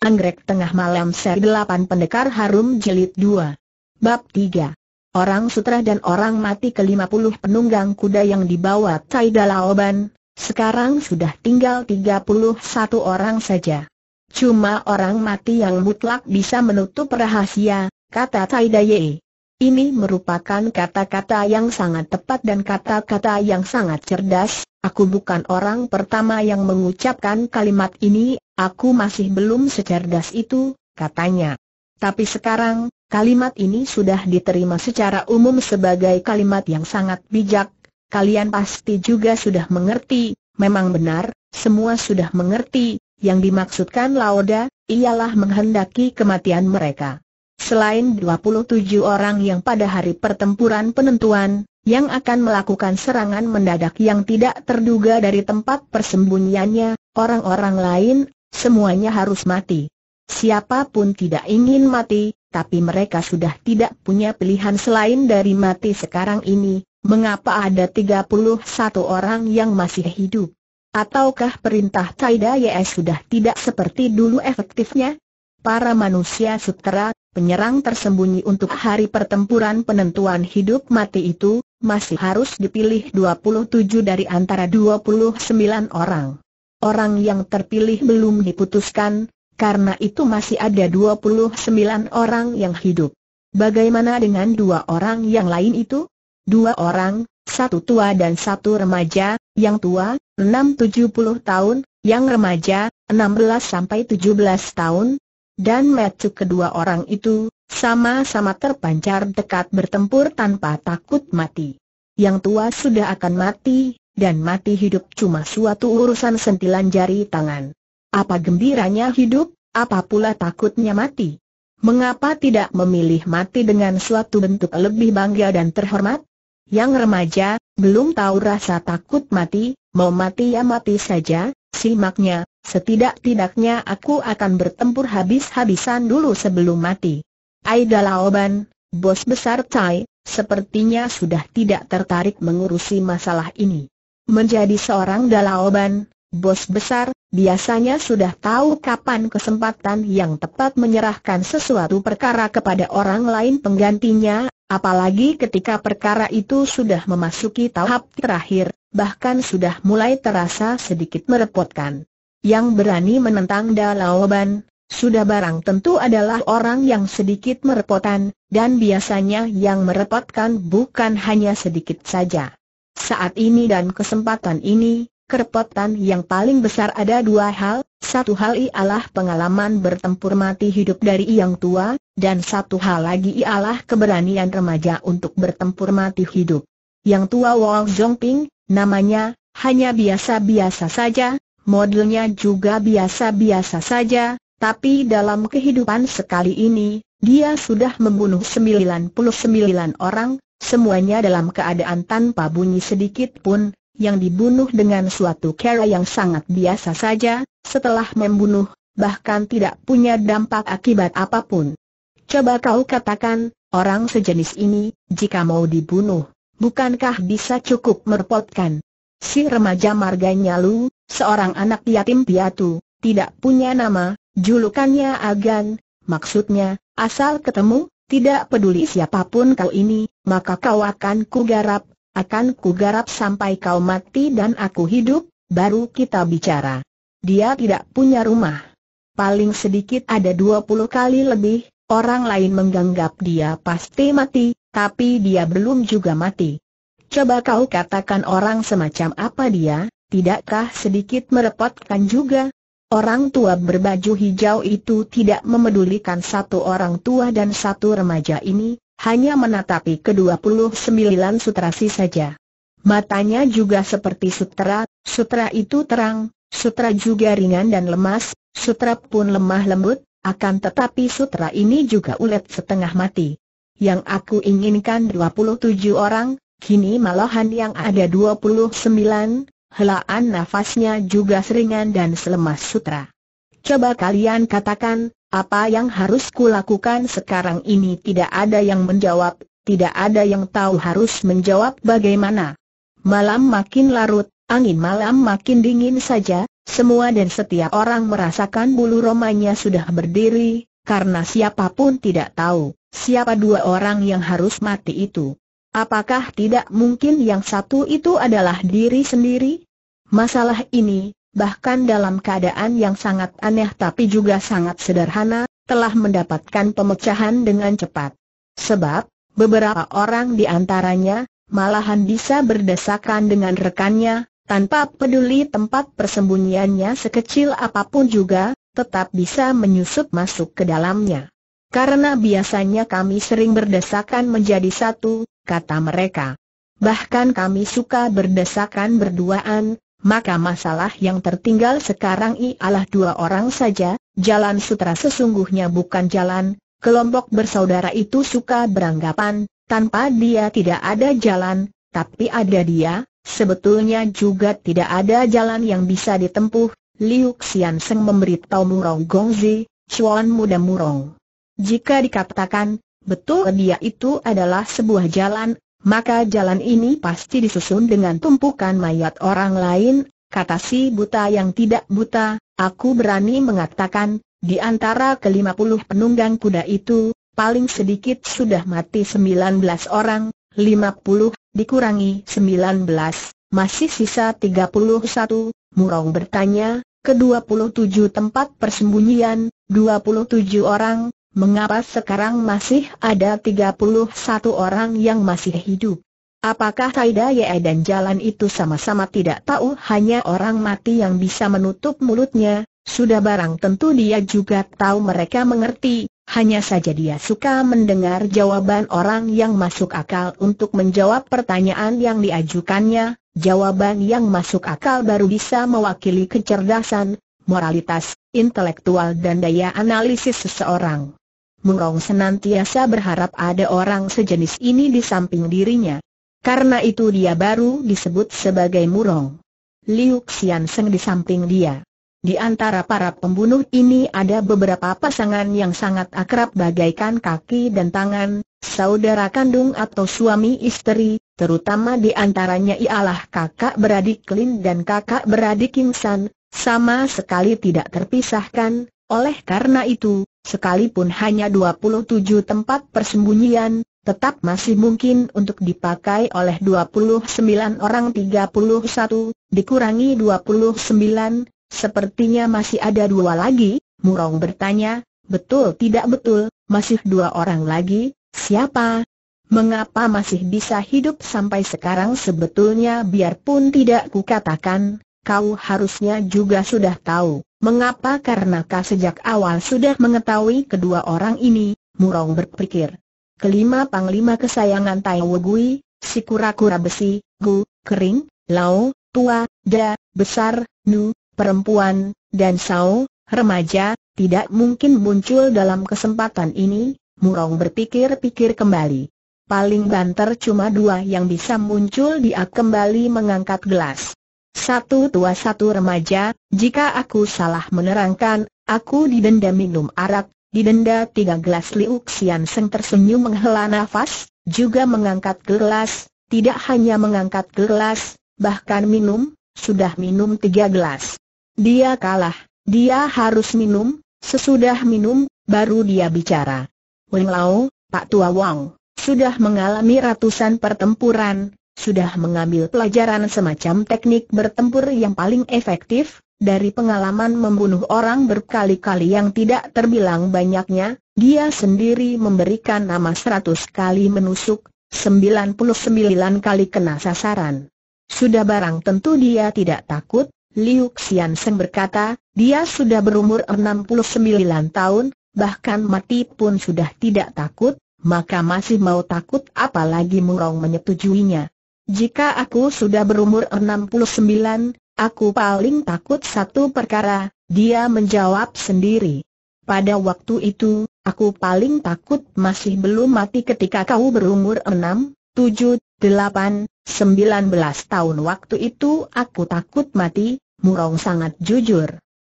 Anggrek Tengah Malam Seri 8 Pendekar Harum Jelit 2 Bab 3 Orang sutra dan orang mati ke-50 penunggang kuda yang dibawa Taida Laoban sekarang sudah tinggal 31 orang saja. Cuma orang mati yang mutlak bisa menutup rahasia, kata Taida Ye. Ini merupakan kata-kata yang sangat tepat dan kata-kata yang sangat cerdas, aku bukan orang pertama yang mengucapkan kalimat ini, Aku masih belum secerdas itu, katanya. Tapi sekarang, kalimat ini sudah diterima secara umum sebagai kalimat yang sangat bijak. Kalian pasti juga sudah mengerti, memang benar, semua sudah mengerti, yang dimaksudkan Laoda, ialah menghendaki kematian mereka. Selain 27 orang yang pada hari pertempuran penentuan, yang akan melakukan serangan mendadak yang tidak terduga dari tempat persembunyiannya, orang-orang lain Semuanya harus mati. Siapapun tidak ingin mati, tapi mereka sudah tidak punya pilihan selain dari mati sekarang ini, mengapa ada 31 orang yang masih hidup? Ataukah perintah Taida YS sudah tidak seperti dulu efektifnya? Para manusia sutera, penyerang tersembunyi untuk hari pertempuran penentuan hidup mati itu, masih harus dipilih 27 dari antara 29 orang orang yang terpilih belum diputuskan, karena itu masih ada 29 orang yang hidup. Bagaimana dengan dua orang yang lain itu? Dua orang, satu tua dan satu remaja, yang tua, 6-70 tahun, yang remaja, 16-17 tahun, dan metu kedua orang itu, sama-sama terpancar dekat bertempur tanpa takut mati. Yang tua sudah akan mati, dan mati hidup cuma suatu urusan sentilan jari tangan. Apa gembiranya hidup, apa pula takutnya mati? Mengapa tidak memilih mati dengan suatu bentuk lebih bangga dan terhormat? Yang remaja, belum tahu rasa takut mati, mau mati ya mati saja, simaknya, setidak-tidaknya aku akan bertempur habis-habisan dulu sebelum mati. Aida Laoban, bos besar Tai, sepertinya sudah tidak tertarik mengurusi masalah ini. Menjadi seorang dalaoban, bos besar, biasanya sudah tahu kapan kesempatan yang tepat menyerahkan sesuatu perkara kepada orang lain penggantinya, apalagi ketika perkara itu sudah memasuki tahap terakhir, bahkan sudah mulai terasa sedikit merepotkan. Yang berani menentang Dalaoban, sudah barang tentu adalah orang yang sedikit merepotkan, dan biasanya yang merepotkan bukan hanya sedikit saja. Saat ini dan kesempatan ini, kerepotan yang paling besar ada dua hal, satu hal ialah pengalaman bertempur mati hidup dari yang tua, dan satu hal lagi ialah keberanian remaja untuk bertempur mati hidup. Yang tua Wang Zhongping, namanya, hanya biasa-biasa saja, modelnya juga biasa-biasa saja, tapi dalam kehidupan sekali ini, dia sudah membunuh 99 orang, Semuanya dalam keadaan tanpa bunyi sedikit pun, yang dibunuh dengan suatu cara yang sangat biasa saja, setelah membunuh, bahkan tidak punya dampak akibat apapun. Coba kau katakan, orang sejenis ini, jika mau dibunuh, bukankah bisa cukup merepotkan? Si remaja marga Nyalu, seorang anak yatim piatu, tidak punya nama, julukannya Agan, maksudnya, asal ketemu, tidak peduli siapapun kau ini, maka kau akan kugarap, akan kugarap sampai kau mati dan aku hidup, baru kita bicara. Dia tidak punya rumah. Paling sedikit ada dua puluh kali lebih, orang lain menganggap dia pasti mati, tapi dia belum juga mati. Coba kau katakan orang semacam apa dia, tidakkah sedikit merepotkan juga? Orang tua berbaju hijau itu tidak memedulikan satu orang tua dan satu remaja ini, hanya menatapi ke-29 sutrasi saja. Matanya juga seperti sutra, sutra itu terang, sutra juga ringan dan lemas, sutra pun lemah lembut, akan tetapi sutra ini juga ulet setengah mati. Yang aku inginkan 27 orang, kini malahan yang ada 29, helaan nafasnya juga seringan dan selemas sutra. Coba kalian katakan, apa yang harus kulakukan sekarang ini tidak ada yang menjawab, tidak ada yang tahu harus menjawab bagaimana. Malam makin larut, angin malam makin dingin saja, semua dan setiap orang merasakan bulu romanya sudah berdiri, karena siapapun tidak tahu, siapa dua orang yang harus mati itu. Apakah tidak mungkin yang satu itu adalah diri sendiri? Masalah ini, bahkan dalam keadaan yang sangat aneh tapi juga sangat sederhana, telah mendapatkan pemecahan dengan cepat. Sebab, beberapa orang di antaranya, malahan bisa berdesakan dengan rekannya, tanpa peduli tempat persembunyiannya sekecil apapun juga, tetap bisa menyusup masuk ke dalamnya. Karena biasanya kami sering berdesakan menjadi satu, kata mereka. Bahkan kami suka berdesakan berduaan, maka masalah yang tertinggal sekarang ialah dua orang saja, jalan sutra sesungguhnya bukan jalan, kelompok bersaudara itu suka beranggapan, tanpa dia tidak ada jalan, tapi ada dia, sebetulnya juga tidak ada jalan yang bisa ditempuh, Liu Xian Seng memberitahu Murong Gongzi, Chuan Muda Murong. Jika dikatakan, Betul dia itu adalah sebuah jalan, maka jalan ini pasti disusun dengan tumpukan mayat orang lain, kata si buta yang tidak buta, aku berani mengatakan, di antara kelima puluh penunggang kuda itu, paling sedikit sudah mati sembilan belas orang, lima puluh dikurangi sembilan belas, masih sisa tiga puluh satu, Murong bertanya, ke tujuh tempat persembunyian, dua puluh tujuh orang, mengapa sekarang masih ada 31 orang yang masih hidup? Apakah Taida Ye dan jalan itu sama-sama tidak tahu hanya orang mati yang bisa menutup mulutnya? Sudah barang tentu dia juga tahu mereka mengerti, hanya saja dia suka mendengar jawaban orang yang masuk akal untuk menjawab pertanyaan yang diajukannya, jawaban yang masuk akal baru bisa mewakili kecerdasan, moralitas, intelektual dan daya analisis seseorang. Murong senantiasa berharap ada orang sejenis ini di samping dirinya. Karena itu dia baru disebut sebagai Murong. Liu Xian Seng di samping dia. Di antara para pembunuh ini ada beberapa pasangan yang sangat akrab bagaikan kaki dan tangan, saudara kandung atau suami istri, terutama di antaranya ialah kakak beradik Lin dan kakak beradik Kim San, sama sekali tidak terpisahkan, oleh karena itu, Sekalipun hanya 27 tempat persembunyian, tetap masih mungkin untuk dipakai oleh 29 orang 31, dikurangi 29, sepertinya masih ada dua lagi, Murong bertanya, betul tidak betul, masih dua orang lagi, siapa? Mengapa masih bisa hidup sampai sekarang sebetulnya biarpun tidak kukatakan, kau harusnya juga sudah tahu. Mengapa? Karena kau sejak awal sudah mengetahui kedua orang ini, Murong berpikir. Kelima panglima kesayangan Tai Wugui, si kura-kura besi, gu, kering, lau, tua, da, besar, nu, perempuan, dan sao, remaja, tidak mungkin muncul dalam kesempatan ini, Murong berpikir-pikir kembali. Paling banter cuma dua yang bisa muncul dia kembali mengangkat gelas. Satu tua satu remaja, jika aku salah menerangkan, aku didenda minum arak, didenda tiga gelas liuk sian seng tersenyum menghela nafas, juga mengangkat gelas, tidak hanya mengangkat gelas, bahkan minum, sudah minum tiga gelas. Dia kalah, dia harus minum, sesudah minum, baru dia bicara. Weng Lau, Pak Tua Wang, sudah mengalami ratusan pertempuran, sudah mengambil pelajaran semacam teknik bertempur yang paling efektif, dari pengalaman membunuh orang berkali-kali yang tidak terbilang banyaknya, dia sendiri memberikan nama 100 kali menusuk, 99 kali kena sasaran. Sudah barang tentu dia tidak takut, Liu Xian Seng berkata, dia sudah berumur 69 tahun, bahkan mati pun sudah tidak takut, maka masih mau takut apalagi Murong menyetujuinya. Jika aku sudah berumur 69, aku paling takut satu perkara, dia menjawab sendiri. Pada waktu itu, aku paling takut masih belum mati ketika kau berumur 6, 7, 8, 19 tahun waktu itu aku takut mati, Murong sangat jujur.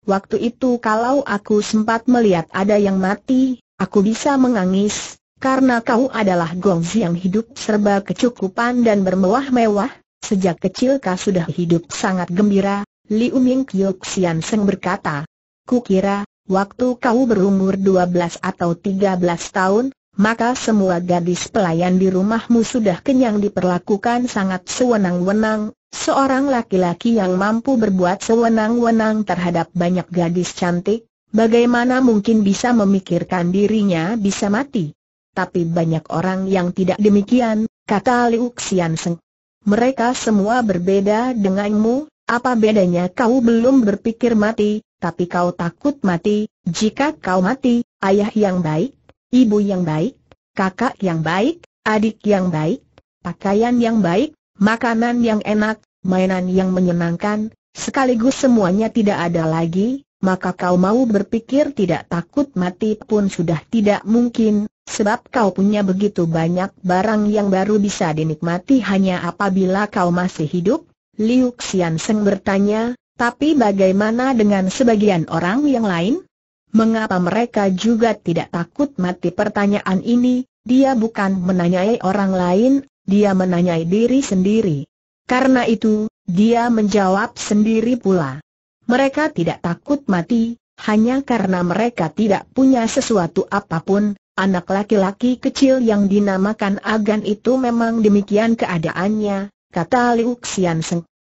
Waktu itu kalau aku sempat melihat ada yang mati, aku bisa mengangis, karena kau adalah gongzi yang hidup serba kecukupan dan bermewah-mewah, sejak kecil kau sudah hidup sangat gembira, Liu Ming Kyok Sian Seng berkata. Kukira, waktu kau berumur 12 atau 13 tahun, maka semua gadis pelayan di rumahmu sudah kenyang diperlakukan sangat sewenang-wenang, seorang laki-laki yang mampu berbuat sewenang-wenang terhadap banyak gadis cantik, bagaimana mungkin bisa memikirkan dirinya bisa mati? tapi banyak orang yang tidak demikian, kata Liu Xian Mereka semua berbeda denganmu, apa bedanya kau belum berpikir mati, tapi kau takut mati, jika kau mati, ayah yang baik, ibu yang baik, kakak yang baik, adik yang baik, pakaian yang baik, makanan yang enak, mainan yang menyenangkan, sekaligus semuanya tidak ada lagi, maka kau mau berpikir tidak takut mati pun sudah tidak mungkin, Sebab kau punya begitu banyak barang yang baru bisa dinikmati hanya apabila kau masih hidup? Liu Xian Seng bertanya, tapi bagaimana dengan sebagian orang yang lain? Mengapa mereka juga tidak takut mati pertanyaan ini? Dia bukan menanyai orang lain, dia menanyai diri sendiri. Karena itu, dia menjawab sendiri pula. Mereka tidak takut mati, hanya karena mereka tidak punya sesuatu apapun, Anak laki-laki kecil yang dinamakan Agan itu memang demikian keadaannya, kata Liu Xian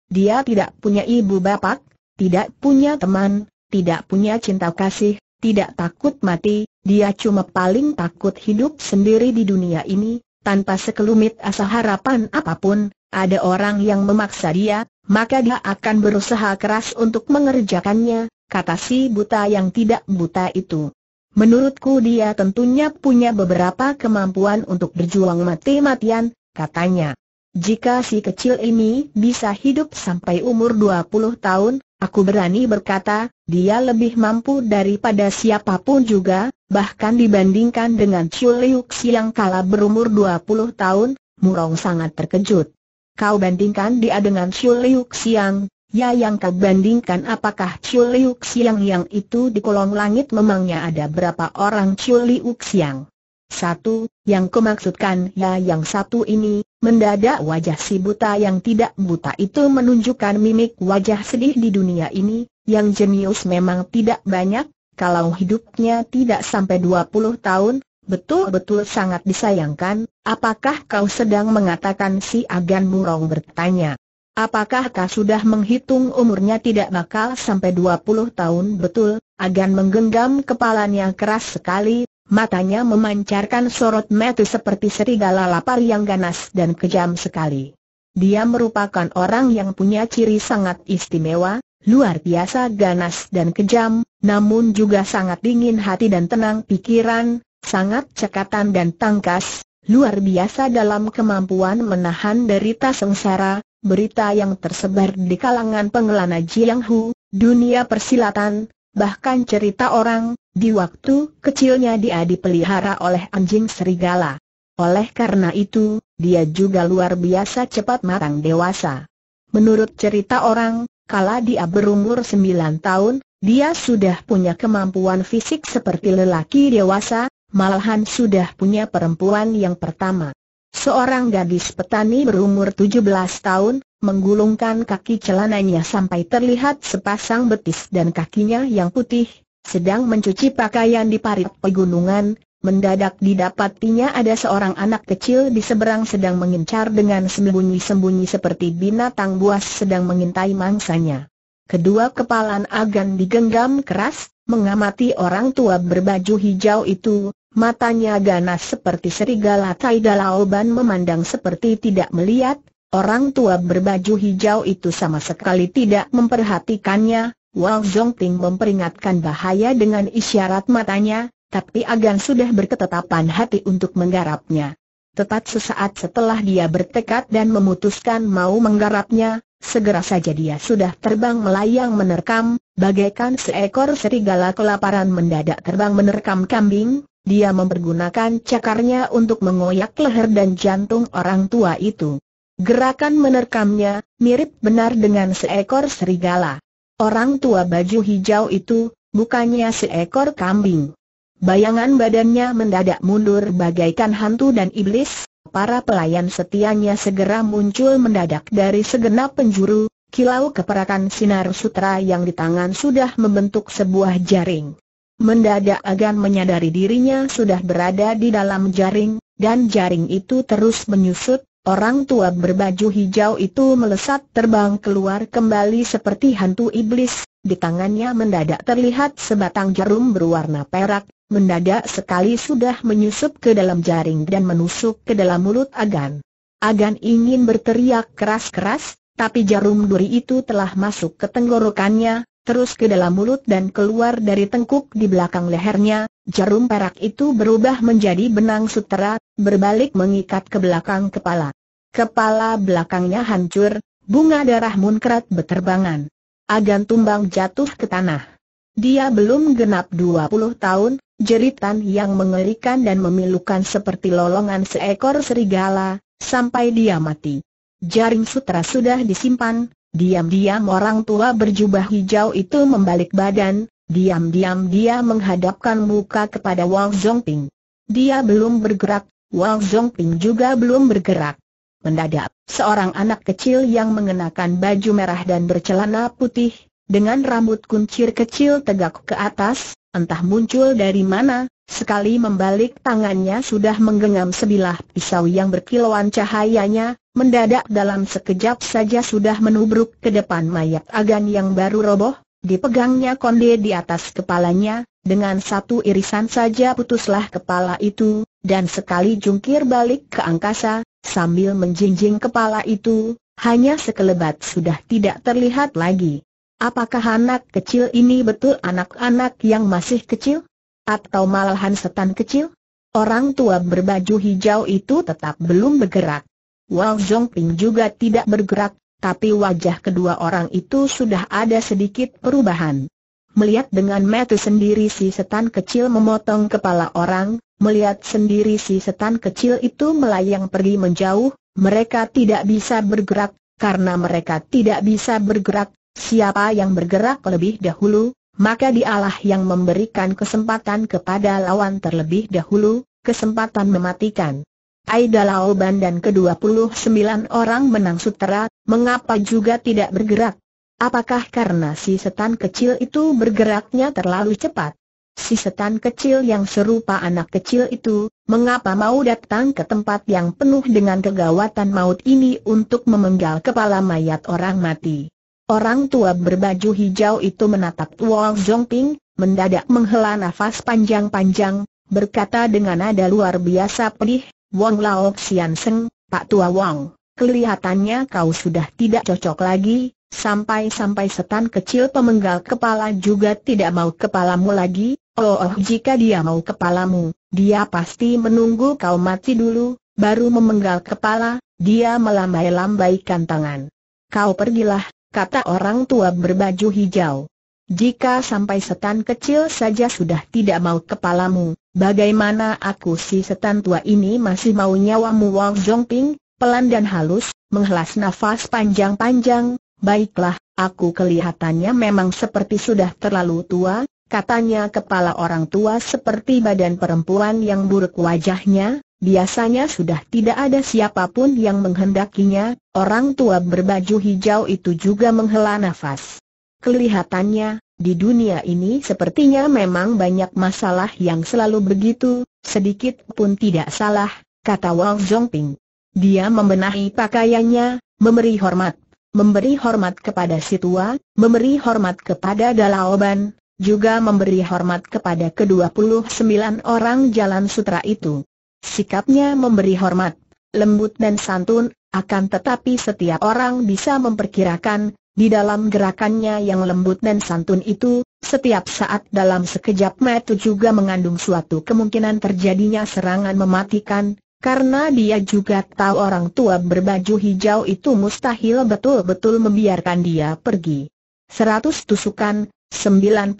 Dia tidak punya ibu bapak, tidak punya teman, tidak punya cinta kasih, tidak takut mati, dia cuma paling takut hidup sendiri di dunia ini, tanpa sekelumit asa harapan apapun, ada orang yang memaksa dia, maka dia akan berusaha keras untuk mengerjakannya, kata si buta yang tidak buta itu. Menurutku dia tentunya punya beberapa kemampuan untuk berjuang mati-matian, katanya. Jika si kecil ini bisa hidup sampai umur 20 tahun, aku berani berkata, dia lebih mampu daripada siapapun juga, bahkan dibandingkan dengan Chu Liuxi yang kala berumur 20 tahun, Murong sangat terkejut. Kau bandingkan dia dengan Chu Liuxi yang Ya yang kau bandingkan apakah Chiu Liu Xiang yang itu di kolong langit memangnya ada berapa orang Chiu Liu Xiang? Satu, yang kumaksudkan ya yang satu ini, mendadak wajah si buta yang tidak buta itu menunjukkan mimik wajah sedih di dunia ini, yang jenius memang tidak banyak, kalau hidupnya tidak sampai 20 tahun, betul-betul sangat disayangkan, apakah kau sedang mengatakan si Agan Murong bertanya. Apakah kau sudah menghitung umurnya tidak bakal sampai 20 tahun betul? Agan menggenggam kepalanya keras sekali, matanya memancarkan sorot mata seperti serigala lapar yang ganas dan kejam sekali. Dia merupakan orang yang punya ciri sangat istimewa, luar biasa ganas dan kejam, namun juga sangat dingin hati dan tenang pikiran, sangat cekatan dan tangkas, luar biasa dalam kemampuan menahan derita sengsara, berita yang tersebar di kalangan pengelana Jiang Hu, dunia persilatan, bahkan cerita orang, di waktu kecilnya dia dipelihara oleh anjing serigala. Oleh karena itu, dia juga luar biasa cepat matang dewasa. Menurut cerita orang, kala dia berumur 9 tahun, dia sudah punya kemampuan fisik seperti lelaki dewasa, malahan sudah punya perempuan yang pertama. Seorang gadis petani berumur 17 tahun, menggulungkan kaki celananya sampai terlihat sepasang betis dan kakinya yang putih, sedang mencuci pakaian di parit pegunungan, mendadak didapatinya ada seorang anak kecil di seberang sedang mengincar dengan sembunyi-sembunyi seperti binatang buas sedang mengintai mangsanya. Kedua kepalan agan digenggam keras, mengamati orang tua berbaju hijau itu, Matanya ganas seperti serigala tai Laoban memandang seperti tidak melihat, orang tua berbaju hijau itu sama sekali tidak memperhatikannya, Wang Zhongting memperingatkan bahaya dengan isyarat matanya, tapi Agan sudah berketetapan hati untuk menggarapnya. Tepat sesaat setelah dia bertekad dan memutuskan mau menggarapnya, segera saja dia sudah terbang melayang menerkam, bagaikan seekor serigala kelaparan mendadak terbang menerkam kambing, dia mempergunakan cakarnya untuk mengoyak leher dan jantung orang tua itu. Gerakan menerkamnya, mirip benar dengan seekor serigala. Orang tua baju hijau itu, bukannya seekor kambing. Bayangan badannya mendadak mundur bagaikan hantu dan iblis, para pelayan setianya segera muncul mendadak dari segenap penjuru, kilau keperakan sinar sutra yang di tangan sudah membentuk sebuah jaring. Mendadak Agan menyadari dirinya sudah berada di dalam jaring, dan jaring itu terus menyusut, orang tua berbaju hijau itu melesat terbang keluar kembali seperti hantu iblis, di tangannya mendadak terlihat sebatang jarum berwarna perak, mendadak sekali sudah menyusup ke dalam jaring dan menusuk ke dalam mulut Agan. Agan ingin berteriak keras-keras, tapi jarum duri itu telah masuk ke tenggorokannya, terus ke dalam mulut dan keluar dari tengkuk di belakang lehernya, jarum perak itu berubah menjadi benang sutera, berbalik mengikat ke belakang kepala. Kepala belakangnya hancur, bunga darah munkrat beterbangan. Agan tumbang jatuh ke tanah. Dia belum genap 20 tahun, jeritan yang mengerikan dan memilukan seperti lolongan seekor serigala, sampai dia mati. Jaring sutra sudah disimpan, Diam-diam orang tua berjubah hijau itu membalik badan, diam-diam dia menghadapkan muka kepada Wang Zongping. Dia belum bergerak, Wang Zongping juga belum bergerak. Mendadak, seorang anak kecil yang mengenakan baju merah dan bercelana putih, dengan rambut kuncir kecil tegak ke atas, entah muncul dari mana, sekali membalik tangannya sudah menggenggam sebilah pisau yang berkilauan cahayanya, mendadak dalam sekejap saja sudah menubruk ke depan mayat agan yang baru roboh, dipegangnya konde di atas kepalanya, dengan satu irisan saja putuslah kepala itu, dan sekali jungkir balik ke angkasa, sambil menjinjing kepala itu, hanya sekelebat sudah tidak terlihat lagi. Apakah anak kecil ini betul anak-anak yang masih kecil? Atau malahan setan kecil? Orang tua berbaju hijau itu tetap belum bergerak. Wang Zhongping juga tidak bergerak, tapi wajah kedua orang itu sudah ada sedikit perubahan. Melihat dengan mata sendiri si setan kecil memotong kepala orang, melihat sendiri si setan kecil itu melayang pergi menjauh, mereka tidak bisa bergerak, karena mereka tidak bisa bergerak, Siapa yang bergerak lebih dahulu, maka dialah yang memberikan kesempatan kepada lawan terlebih dahulu, kesempatan mematikan. Aida Laoban dan ke-29 orang menang sutera, mengapa juga tidak bergerak? Apakah karena si setan kecil itu bergeraknya terlalu cepat? Si setan kecil yang serupa anak kecil itu, mengapa mau datang ke tempat yang penuh dengan kegawatan maut ini untuk memenggal kepala mayat orang mati? Orang tua berbaju hijau itu menatap Wong Zhongping, mendadak menghela nafas panjang-panjang, berkata dengan nada luar biasa pedih, Wong Lao Xian Seng, Pak Tua Wong, kelihatannya kau sudah tidak cocok lagi, sampai-sampai setan kecil pemenggal kepala juga tidak mau kepalamu lagi, oh, oh jika dia mau kepalamu, dia pasti menunggu kau mati dulu, baru memenggal kepala, dia melambai-lambaikan tangan. Kau pergilah, kata orang tua berbaju hijau. Jika sampai setan kecil saja sudah tidak mau kepalamu, bagaimana aku si setan tua ini masih mau nyawamu Wang Zhongping? pelan dan halus, menghelas nafas panjang-panjang, baiklah, aku kelihatannya memang seperti sudah terlalu tua, katanya kepala orang tua seperti badan perempuan yang buruk wajahnya, Biasanya sudah tidak ada siapapun yang menghendakinya, orang tua berbaju hijau itu juga menghela nafas. Kelihatannya, di dunia ini sepertinya memang banyak masalah yang selalu begitu, sedikit pun tidak salah, kata Wang Zhongping. Dia membenahi pakaiannya, memberi hormat, memberi hormat kepada si tua, memberi hormat kepada Dalaoban, juga memberi hormat kepada ke-29 orang jalan sutra itu. Sikapnya memberi hormat, lembut dan santun, akan tetapi setiap orang bisa memperkirakan, di dalam gerakannya yang lembut dan santun itu, setiap saat dalam sekejap mata juga mengandung suatu kemungkinan terjadinya serangan mematikan, karena dia juga tahu orang tua berbaju hijau itu mustahil betul-betul membiarkan dia pergi. Seratus tusukan, sembilan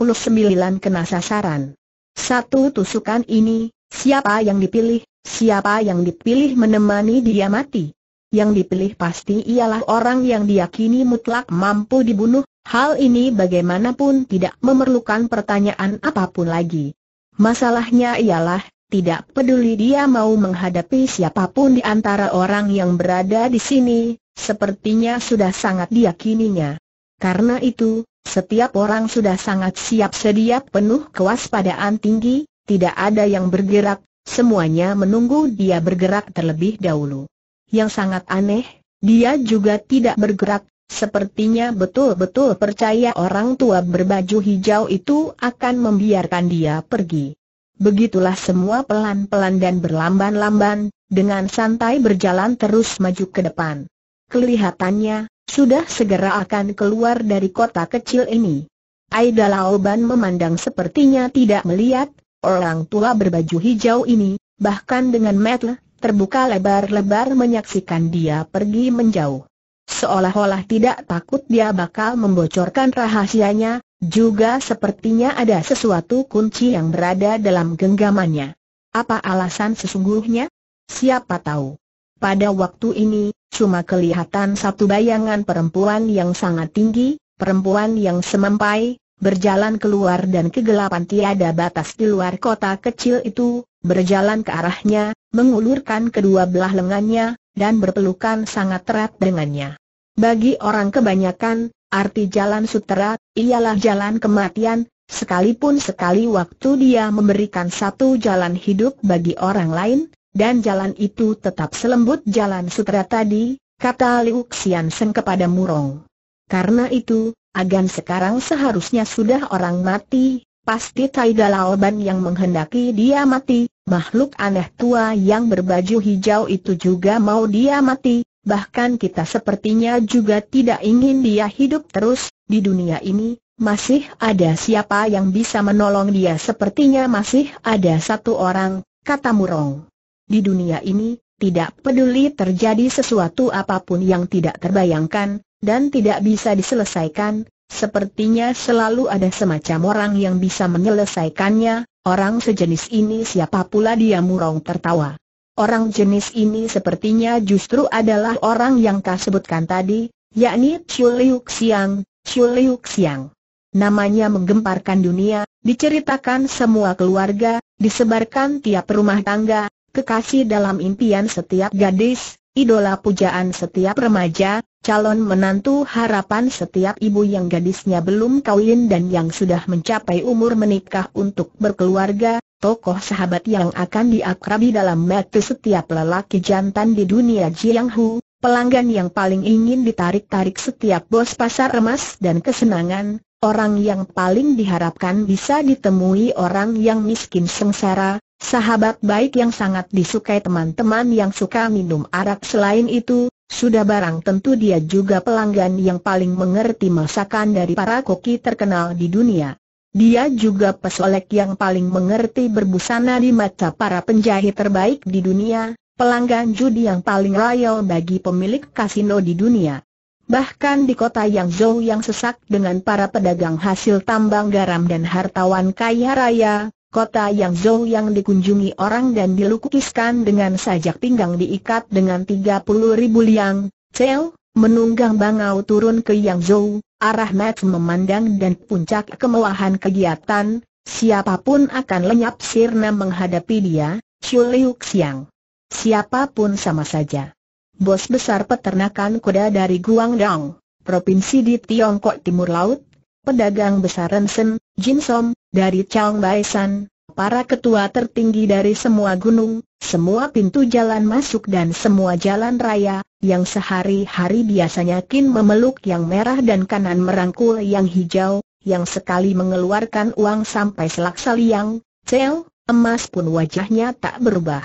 kena sasaran. Satu tusukan ini, Siapa yang dipilih, siapa yang dipilih menemani dia mati. Yang dipilih pasti ialah orang yang diyakini mutlak mampu dibunuh, hal ini bagaimanapun tidak memerlukan pertanyaan apapun lagi. Masalahnya ialah, tidak peduli dia mau menghadapi siapapun di antara orang yang berada di sini, sepertinya sudah sangat diyakininya. Karena itu, setiap orang sudah sangat siap sedia penuh kewaspadaan tinggi, tidak ada yang bergerak, semuanya menunggu dia bergerak terlebih dahulu. Yang sangat aneh, dia juga tidak bergerak, sepertinya betul-betul percaya orang tua berbaju hijau itu akan membiarkan dia pergi. Begitulah semua pelan-pelan dan berlamban-lamban, dengan santai berjalan terus maju ke depan. Kelihatannya, sudah segera akan keluar dari kota kecil ini. Aida Laoban memandang sepertinya tidak melihat, Orang tua berbaju hijau ini, bahkan dengan metel, terbuka lebar-lebar menyaksikan dia pergi menjauh. Seolah-olah tidak takut dia bakal membocorkan rahasianya, juga sepertinya ada sesuatu kunci yang berada dalam genggamannya. Apa alasan sesungguhnya? Siapa tahu. Pada waktu ini, cuma kelihatan satu bayangan perempuan yang sangat tinggi, perempuan yang semampai, berjalan keluar dan kegelapan tiada batas di luar kota kecil itu, berjalan ke arahnya, mengulurkan kedua belah lengannya, dan berpelukan sangat erat dengannya. Bagi orang kebanyakan, arti jalan sutera, ialah jalan kematian, sekalipun sekali waktu dia memberikan satu jalan hidup bagi orang lain, dan jalan itu tetap selembut jalan sutera tadi, kata Liu Xian Seng kepada Murong. Karena itu, Agan sekarang seharusnya sudah orang mati, pasti Taida Laoban yang menghendaki dia mati, makhluk aneh tua yang berbaju hijau itu juga mau dia mati, bahkan kita sepertinya juga tidak ingin dia hidup terus, di dunia ini, masih ada siapa yang bisa menolong dia sepertinya masih ada satu orang, kata Murong. Di dunia ini, tidak peduli terjadi sesuatu apapun yang tidak terbayangkan, dan tidak bisa diselesaikan, sepertinya selalu ada semacam orang yang bisa menyelesaikannya, orang sejenis ini siapa pula dia murong tertawa. Orang jenis ini sepertinya justru adalah orang yang kau sebutkan tadi, yakni Chiu Liu Xiang, Chiu Liu Xiang. Namanya menggemparkan dunia, diceritakan semua keluarga, disebarkan tiap rumah tangga, kekasih dalam impian setiap gadis, idola pujaan setiap remaja, calon menantu harapan setiap ibu yang gadisnya belum kawin dan yang sudah mencapai umur menikah untuk berkeluarga, tokoh sahabat yang akan diakrabi dalam mati setiap lelaki jantan di dunia Jianghu, pelanggan yang paling ingin ditarik-tarik setiap bos pasar emas dan kesenangan, orang yang paling diharapkan bisa ditemui orang yang miskin sengsara, Sahabat baik yang sangat disukai teman-teman yang suka minum arak selain itu, sudah barang tentu dia juga pelanggan yang paling mengerti masakan dari para koki terkenal di dunia. Dia juga pesolek yang paling mengerti berbusana di mata para penjahit terbaik di dunia, pelanggan judi yang paling loyal bagi pemilik kasino di dunia. Bahkan di kota yang jauh yang sesak dengan para pedagang hasil tambang garam dan hartawan kaya raya, kota Yang Yangzhou yang dikunjungi orang dan dilukiskan dengan sajak pinggang diikat dengan 30 ribu liang, Cel, menunggang bangau turun ke Yang Yangzhou, arah Mat memandang dan puncak kemewahan kegiatan, siapapun akan lenyap sirna menghadapi dia, Chiu Liu Xiang. Siapapun sama saja. Bos besar peternakan kuda dari Guangdong, provinsi di Tiongkok Timur Laut, pedagang besar Sen, Jin Som, dari Chang Baisan, para ketua tertinggi dari semua gunung, semua pintu jalan masuk dan semua jalan raya, yang sehari-hari biasanya Kin memeluk yang merah dan kanan merangkul yang hijau, yang sekali mengeluarkan uang sampai selaksa liang, cel, emas pun wajahnya tak berubah.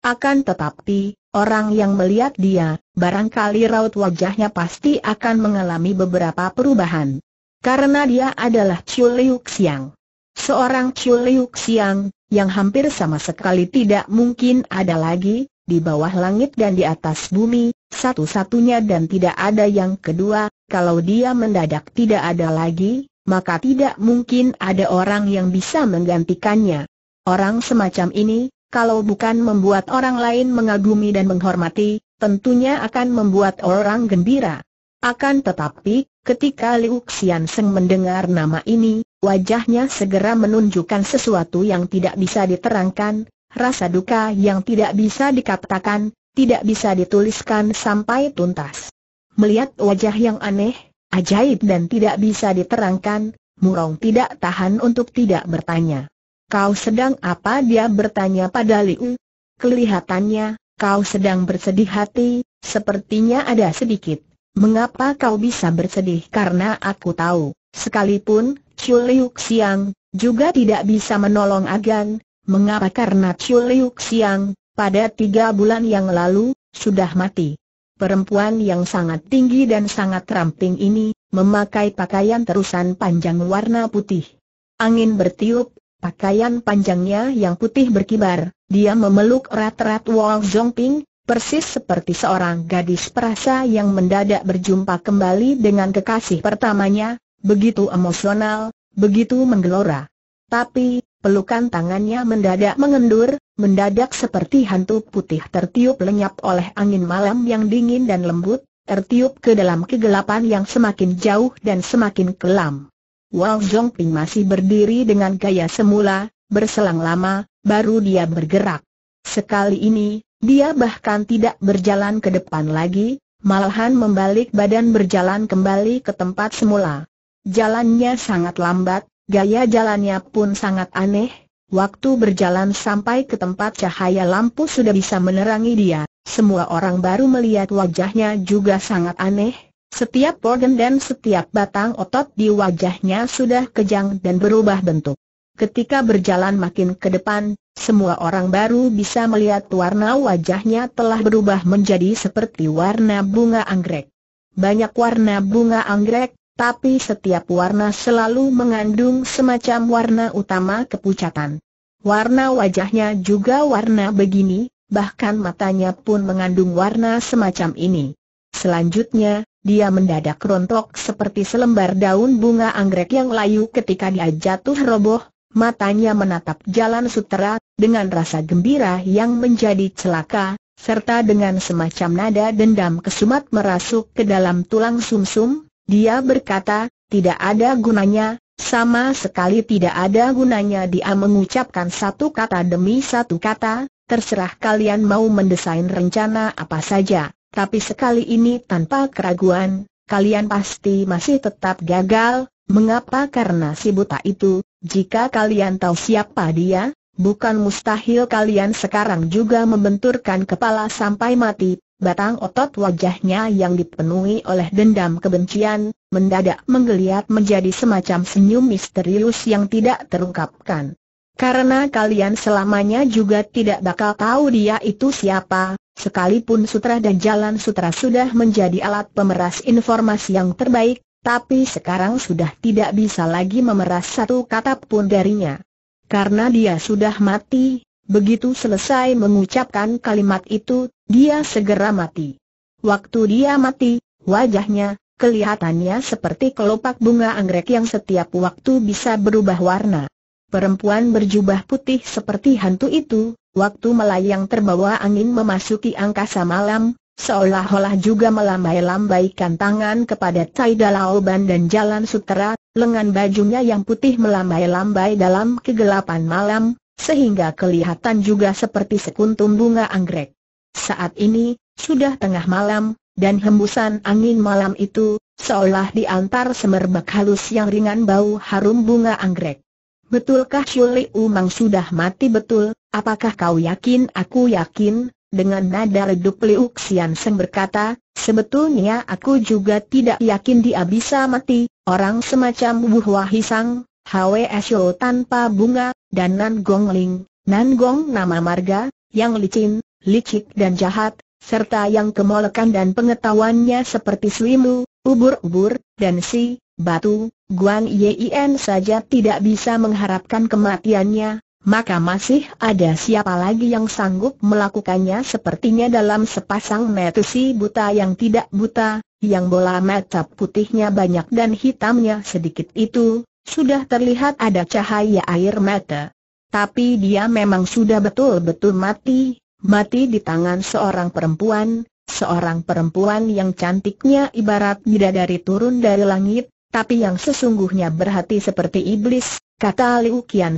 Akan tetapi, orang yang melihat dia, barangkali raut wajahnya pasti akan mengalami beberapa perubahan. Karena dia adalah Chiu Liu Xiang. Seorang Chiu Liu Xiang, yang hampir sama sekali tidak mungkin ada lagi, di bawah langit dan di atas bumi, satu-satunya dan tidak ada yang kedua, kalau dia mendadak tidak ada lagi, maka tidak mungkin ada orang yang bisa menggantikannya. Orang semacam ini, kalau bukan membuat orang lain mengagumi dan menghormati, tentunya akan membuat orang gembira. Akan tetapi, ketika Liu Xian Seng mendengar nama ini, wajahnya segera menunjukkan sesuatu yang tidak bisa diterangkan, rasa duka yang tidak bisa dikatakan, tidak bisa dituliskan sampai tuntas. Melihat wajah yang aneh, ajaib dan tidak bisa diterangkan, Murong tidak tahan untuk tidak bertanya. Kau sedang apa dia bertanya pada Liu? Kelihatannya, kau sedang bersedih hati, sepertinya ada sedikit Mengapa kau bisa bersedih karena aku tahu, sekalipun Chiu Liu Xiang juga tidak bisa menolong Agan, mengapa karena Chiu Liu Xiang pada tiga bulan yang lalu sudah mati. Perempuan yang sangat tinggi dan sangat ramping ini, memakai pakaian terusan panjang warna putih. Angin bertiup, pakaian panjangnya yang putih berkibar, dia memeluk erat-erat Wang Zongping, persis seperti seorang gadis perasa yang mendadak berjumpa kembali dengan kekasih pertamanya, begitu emosional, begitu menggelora. Tapi, pelukan tangannya mendadak mengendur, mendadak seperti hantu putih tertiup lenyap oleh angin malam yang dingin dan lembut, tertiup ke dalam kegelapan yang semakin jauh dan semakin kelam. Wang Zhongping masih berdiri dengan gaya semula, berselang lama, baru dia bergerak. Sekali ini, dia bahkan tidak berjalan ke depan lagi, malahan membalik badan berjalan kembali ke tempat semula. Jalannya sangat lambat, gaya jalannya pun sangat aneh, Waktu berjalan sampai ke tempat cahaya lampu sudah bisa menerangi dia, semua orang baru melihat wajahnya juga sangat aneh. Setiap organ dan setiap batang otot di wajahnya sudah kejang dan berubah bentuk. Ketika berjalan makin ke depan, semua orang baru bisa melihat warna wajahnya telah berubah menjadi seperti warna bunga anggrek. Banyak warna bunga anggrek, tapi setiap warna selalu mengandung semacam warna utama kepucatan. Warna wajahnya juga warna begini, bahkan matanya pun mengandung warna semacam ini. Selanjutnya, dia mendadak rontok seperti selembar daun bunga anggrek yang layu ketika dia jatuh roboh, matanya menatap jalan sutera, dengan rasa gembira yang menjadi celaka, serta dengan semacam nada dendam kesumat merasuk ke dalam tulang sumsum, -sum, dia berkata, tidak ada gunanya, sama sekali tidak ada gunanya dia mengucapkan satu kata demi satu kata, terserah kalian mau mendesain rencana apa saja, tapi sekali ini tanpa keraguan, kalian pasti masih tetap gagal, mengapa karena si buta itu, jika kalian tahu siapa dia, bukan mustahil kalian sekarang juga membenturkan kepala sampai mati. Batang otot wajahnya yang dipenuhi oleh dendam kebencian, mendadak menggeliat menjadi semacam senyum misterius yang tidak terungkapkan. Karena kalian selamanya juga tidak bakal tahu dia itu siapa, sekalipun sutra dan jalan sutra sudah menjadi alat pemeras informasi yang terbaik, tapi sekarang sudah tidak bisa lagi memeras satu kata pun darinya. Karena dia sudah mati, begitu selesai mengucapkan kalimat itu, dia segera mati. Waktu dia mati, wajahnya, kelihatannya seperti kelopak bunga anggrek yang setiap waktu bisa berubah warna. Perempuan berjubah putih seperti hantu itu, waktu melayang terbawa angin memasuki angkasa malam, seolah-olah juga melambai-lambaikan tangan kepada Cai Dalaoban dan Jalan Sutera, lengan bajunya yang putih melambai-lambai dalam kegelapan malam, sehingga kelihatan juga seperti sekuntum bunga anggrek. Saat ini, sudah tengah malam, dan hembusan angin malam itu, seolah diantar semerbak halus yang ringan bau harum bunga anggrek. Betulkah Shuli Umang sudah mati betul? Apakah kau yakin? Aku yakin, dengan nada redup Liu Xian Seng berkata, sebetulnya aku juga tidak yakin dia bisa mati, orang semacam Wu Hua Hisang, Hwe Asyo tanpa bunga, dan Nan Gong Ling, Nan Gong nama marga, yang licin, licik dan jahat, serta yang kemolekan dan pengetahuannya seperti Suimu, ubur-ubur, dan si, batu, Guan Yien saja tidak bisa mengharapkan kematiannya, maka masih ada siapa lagi yang sanggup melakukannya sepertinya dalam sepasang mata si buta yang tidak buta, yang bola mata putihnya banyak dan hitamnya sedikit itu, sudah terlihat ada cahaya air mata. Tapi dia memang sudah betul-betul mati, mati di tangan seorang perempuan, seorang perempuan yang cantiknya ibarat bidadari turun dari langit, tapi yang sesungguhnya berhati seperti iblis, kata Liu Qian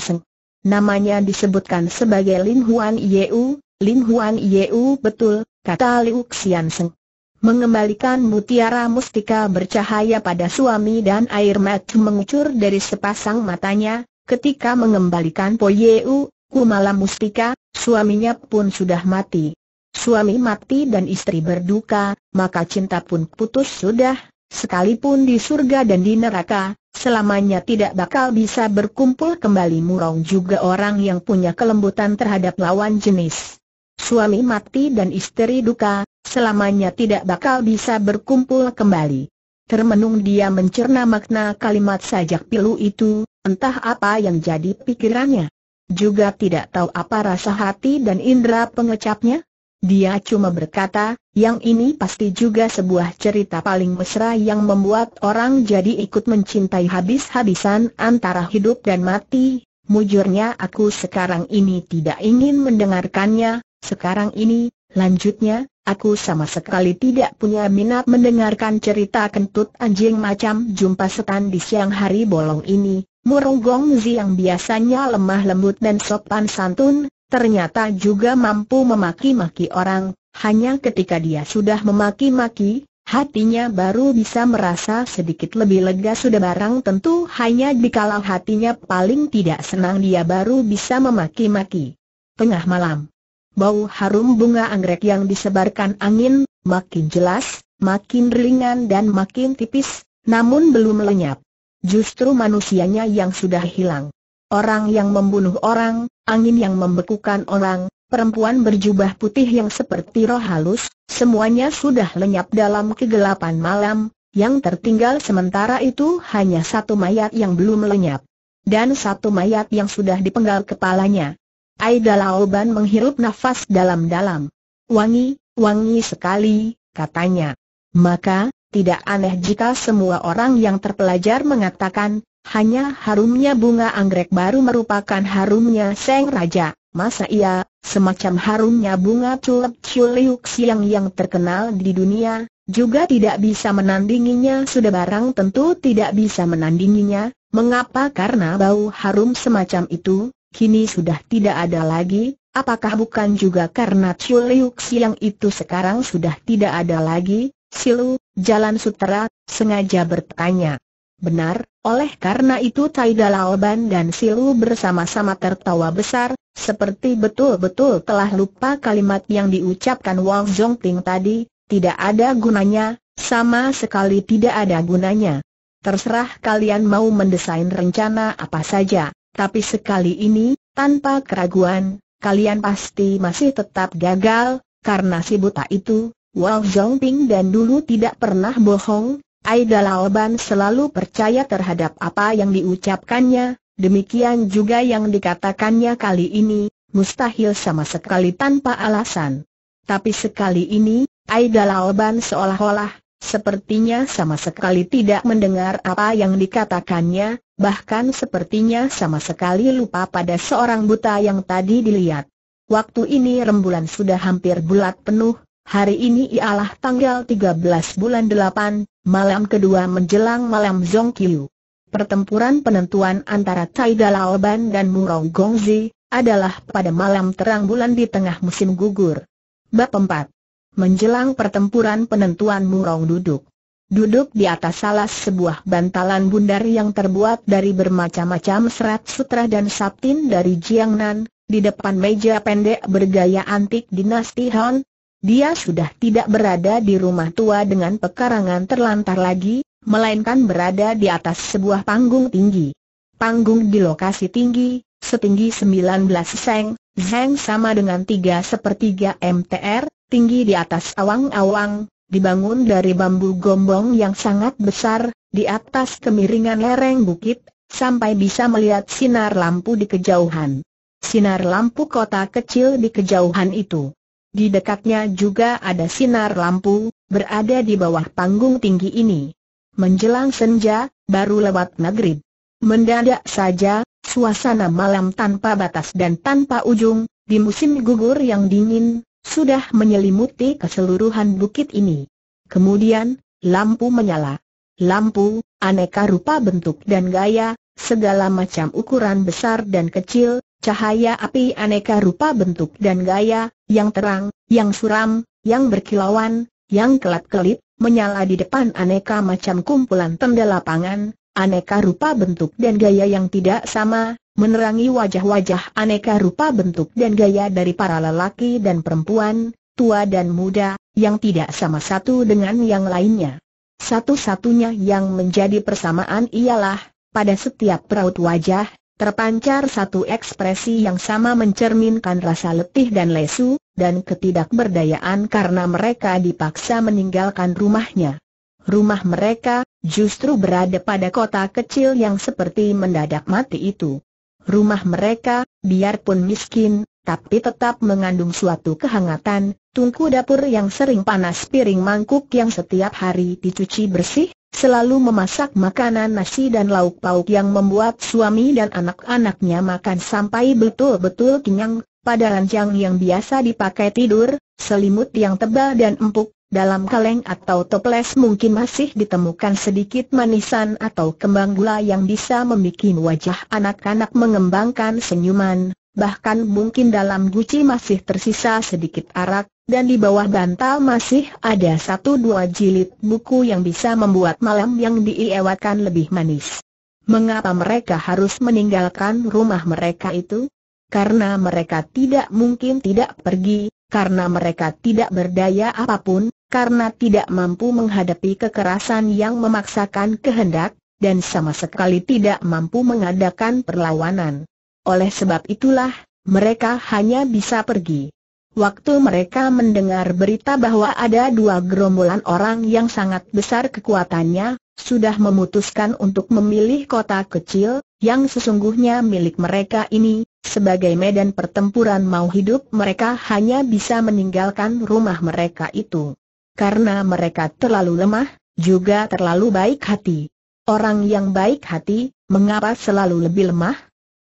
Namanya disebutkan sebagai Lin Huan Yeu, Lin Huan Yeu betul, kata Liu Xian Seng. Mengembalikan mutiara mustika bercahaya pada suami dan air mata mengucur dari sepasang matanya, ketika mengembalikan Po Yeu, Kumala Mustika, suaminya pun sudah mati. Suami mati dan istri berduka, maka cinta pun putus sudah, sekalipun di surga dan di neraka, selamanya tidak bakal bisa berkumpul kembali Murong juga orang yang punya kelembutan terhadap lawan jenis. Suami mati dan istri duka, selamanya tidak bakal bisa berkumpul kembali. Termenung dia mencerna makna kalimat sajak pilu itu, entah apa yang jadi pikirannya. Juga tidak tahu apa rasa hati dan indera pengecapnya. Dia cuma berkata, yang ini pasti juga sebuah cerita paling mesra yang membuat orang jadi ikut mencintai habis-habisan antara hidup dan mati. Mujurnya aku sekarang ini tidak ingin mendengarkannya, sekarang ini, lanjutnya, Aku sama sekali tidak punya minat mendengarkan cerita kentut anjing macam jumpa setan di siang hari bolong ini. Murung Gongzi yang biasanya lemah lembut dan sopan santun, ternyata juga mampu memaki-maki orang, hanya ketika dia sudah memaki-maki, hatinya baru bisa merasa sedikit lebih lega sudah barang tentu hanya dikala hatinya paling tidak senang dia baru bisa memaki-maki. Tengah malam, bau harum bunga anggrek yang disebarkan angin, makin jelas, makin ringan dan makin tipis, namun belum lenyap. Justru manusianya yang sudah hilang orang yang membunuh orang, angin yang membekukan orang, perempuan berjubah putih yang seperti roh halus, semuanya sudah lenyap dalam kegelapan malam, yang tertinggal sementara itu hanya satu mayat yang belum lenyap. Dan satu mayat yang sudah dipenggal kepalanya. Aida Laoban menghirup nafas dalam-dalam. Wangi, wangi sekali, katanya. Maka, tidak aneh jika semua orang yang terpelajar mengatakan, hanya harumnya bunga anggrek baru merupakan harumnya Seng Raja. Masa iya, semacam harumnya bunga culep Chuliuk siang yang terkenal di dunia, juga tidak bisa menandinginya sudah barang tentu tidak bisa menandinginya, mengapa karena bau harum semacam itu, kini sudah tidak ada lagi, apakah bukan juga karena Chuliuk siang itu sekarang sudah tidak ada lagi, Silu, Jalan Sutera, sengaja bertanya. Benar, oleh karena itu Taida Laoban dan Silu bersama-sama tertawa besar, seperti betul-betul telah lupa kalimat yang diucapkan Wang Zongting tadi, tidak ada gunanya, sama sekali tidak ada gunanya. Terserah kalian mau mendesain rencana apa saja, tapi sekali ini, tanpa keraguan, kalian pasti masih tetap gagal, karena si buta itu, Wang Zhongping dan dulu tidak pernah bohong, Aida Lalban selalu percaya terhadap apa yang diucapkannya, demikian juga yang dikatakannya kali ini, mustahil sama sekali tanpa alasan. Tapi sekali ini, Aida Lalban seolah-olah, sepertinya sama sekali tidak mendengar apa yang dikatakannya, bahkan sepertinya sama sekali lupa pada seorang buta yang tadi dilihat. Waktu ini rembulan sudah hampir bulat penuh, Hari ini ialah tanggal 13 bulan 8, malam kedua menjelang malam Zongqiu. Pertempuran penentuan antara Tai Dalaoban dan Murong Gongzi adalah pada malam terang bulan di tengah musim gugur. Bab 4. Menjelang pertempuran penentuan Murong duduk. Duduk di atas salah sebuah bantalan bundar yang terbuat dari bermacam-macam serat sutra dan satin dari Jiangnan, di depan meja pendek bergaya antik dinasti Han, dia sudah tidak berada di rumah tua dengan pekarangan terlantar lagi, melainkan berada di atas sebuah panggung tinggi. Panggung di lokasi tinggi, setinggi 19 seng, seng sama dengan 3 sepertiga MTR, tinggi di atas awang-awang, dibangun dari bambu gombong yang sangat besar, di atas kemiringan lereng bukit, sampai bisa melihat sinar lampu di kejauhan. Sinar lampu kota kecil di kejauhan itu di dekatnya juga ada sinar lampu, berada di bawah panggung tinggi ini. Menjelang senja, baru lewat maghrib. Mendadak saja, suasana malam tanpa batas dan tanpa ujung, di musim gugur yang dingin, sudah menyelimuti keseluruhan bukit ini. Kemudian, lampu menyala. Lampu, aneka rupa bentuk dan gaya, segala macam ukuran besar dan kecil, Cahaya api aneka rupa bentuk dan gaya, yang terang, yang suram, yang berkilauan, yang kelap-kelip, menyala di depan aneka macam kumpulan tenda lapangan, aneka rupa bentuk dan gaya yang tidak sama, menerangi wajah-wajah aneka rupa bentuk dan gaya dari para lelaki dan perempuan, tua dan muda, yang tidak sama satu dengan yang lainnya. Satu-satunya yang menjadi persamaan ialah, pada setiap peraut wajah, Terpancar satu ekspresi yang sama mencerminkan rasa letih dan lesu, dan ketidakberdayaan karena mereka dipaksa meninggalkan rumahnya. Rumah mereka, justru berada pada kota kecil yang seperti mendadak mati itu. Rumah mereka, biarpun miskin, tapi tetap mengandung suatu kehangatan, tungku dapur yang sering panas piring mangkuk yang setiap hari dicuci bersih, selalu memasak makanan nasi dan lauk pauk yang membuat suami dan anak-anaknya makan sampai betul-betul kenyang, pada ranjang yang biasa dipakai tidur, selimut yang tebal dan empuk, dalam kaleng atau toples mungkin masih ditemukan sedikit manisan atau kembang gula yang bisa membuat wajah anak-anak mengembangkan senyuman, bahkan mungkin dalam guci masih tersisa sedikit arak, dan di bawah bantal masih ada satu dua jilid buku yang bisa membuat malam yang diiewatkan lebih manis. Mengapa mereka harus meninggalkan rumah mereka itu? Karena mereka tidak mungkin tidak pergi, karena mereka tidak berdaya apapun, karena tidak mampu menghadapi kekerasan yang memaksakan kehendak, dan sama sekali tidak mampu mengadakan perlawanan. Oleh sebab itulah, mereka hanya bisa pergi. Waktu mereka mendengar berita bahwa ada dua gerombolan orang yang sangat besar kekuatannya, sudah memutuskan untuk memilih kota kecil, yang sesungguhnya milik mereka ini, sebagai medan pertempuran mau hidup mereka hanya bisa meninggalkan rumah mereka itu. Karena mereka terlalu lemah, juga terlalu baik hati. Orang yang baik hati, mengapa selalu lebih lemah?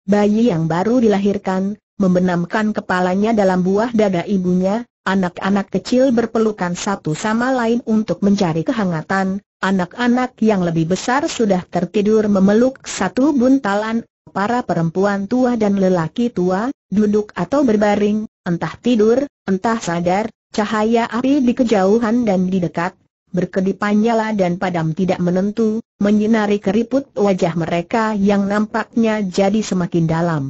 bayi yang baru dilahirkan, membenamkan kepalanya dalam buah dada ibunya, anak-anak kecil berpelukan satu sama lain untuk mencari kehangatan, anak-anak yang lebih besar sudah tertidur memeluk satu buntalan, para perempuan tua dan lelaki tua, duduk atau berbaring, entah tidur, entah sadar, cahaya api di kejauhan dan di dekat, berkedipan nyala dan padam tidak menentu, menyinari keriput wajah mereka yang nampaknya jadi semakin dalam.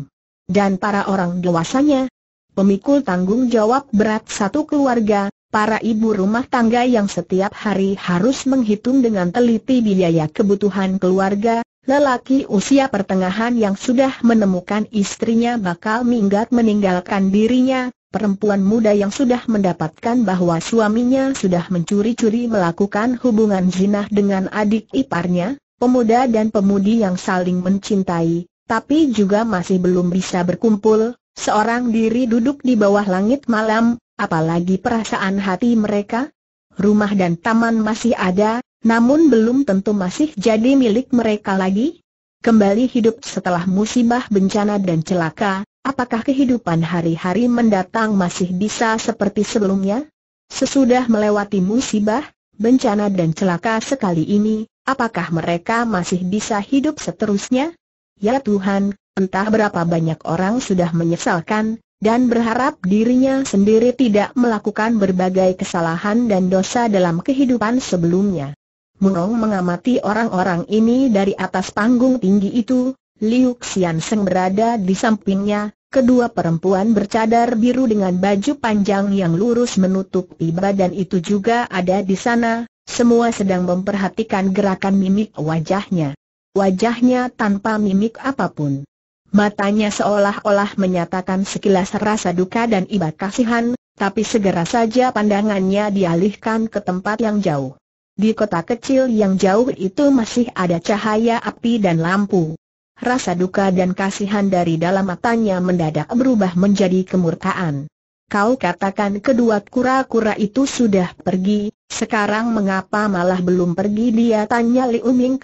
Dan para orang dewasanya, pemikul tanggung jawab berat satu keluarga, para ibu rumah tangga yang setiap hari harus menghitung dengan teliti biaya kebutuhan keluarga, lelaki usia pertengahan yang sudah menemukan istrinya bakal minggat meninggalkan dirinya, perempuan muda yang sudah mendapatkan bahwa suaminya sudah mencuri-curi melakukan hubungan zina dengan adik iparnya, pemuda dan pemudi yang saling mencintai, tapi juga masih belum bisa berkumpul, seorang diri duduk di bawah langit malam, apalagi perasaan hati mereka? Rumah dan taman masih ada, namun belum tentu masih jadi milik mereka lagi? kembali hidup setelah musibah bencana dan celaka, apakah kehidupan hari-hari mendatang masih bisa seperti sebelumnya? Sesudah melewati musibah, bencana dan celaka sekali ini, apakah mereka masih bisa hidup seterusnya? Ya Tuhan, entah berapa banyak orang sudah menyesalkan, dan berharap dirinya sendiri tidak melakukan berbagai kesalahan dan dosa dalam kehidupan sebelumnya. Munong mengamati orang-orang ini dari atas panggung tinggi itu, Liu Xian Seng berada di sampingnya, kedua perempuan bercadar biru dengan baju panjang yang lurus menutupi badan itu juga ada di sana, semua sedang memperhatikan gerakan mimik wajahnya. Wajahnya tanpa mimik apapun. Matanya seolah-olah menyatakan sekilas rasa duka dan iba kasihan, tapi segera saja pandangannya dialihkan ke tempat yang jauh. Di kota kecil yang jauh itu masih ada cahaya api dan lampu. Rasa duka dan kasihan dari dalam matanya mendadak berubah menjadi kemurkaan. Kau katakan kedua kura-kura itu sudah pergi, sekarang mengapa malah belum pergi dia tanya Liu Ming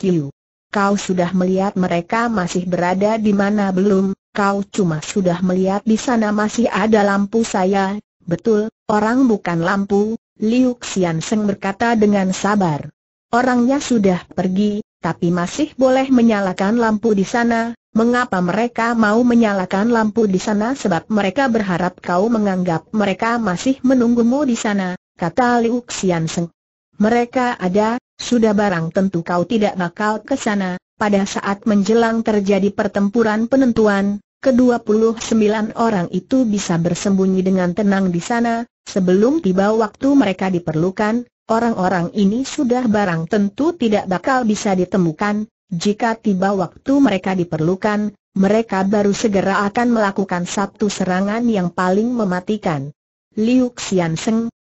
Kau sudah melihat mereka masih berada di mana belum, kau cuma sudah melihat di sana masih ada lampu saya, betul, orang bukan lampu, Liu Xian Seng berkata dengan sabar. Orangnya sudah pergi, tapi masih boleh menyalakan lampu di sana, mengapa mereka mau menyalakan lampu di sana sebab mereka berharap kau menganggap mereka masih menunggumu di sana, kata Liu Xian Seng. Mereka ada, sudah barang tentu kau tidak bakal ke sana, pada saat menjelang terjadi pertempuran penentuan, Kedua puluh sembilan orang itu bisa bersembunyi dengan tenang di sana, Sebelum tiba waktu mereka diperlukan, orang-orang ini sudah barang tentu tidak bakal bisa ditemukan, jika tiba waktu mereka diperlukan, mereka baru segera akan melakukan satu serangan yang paling mematikan. Liu Xian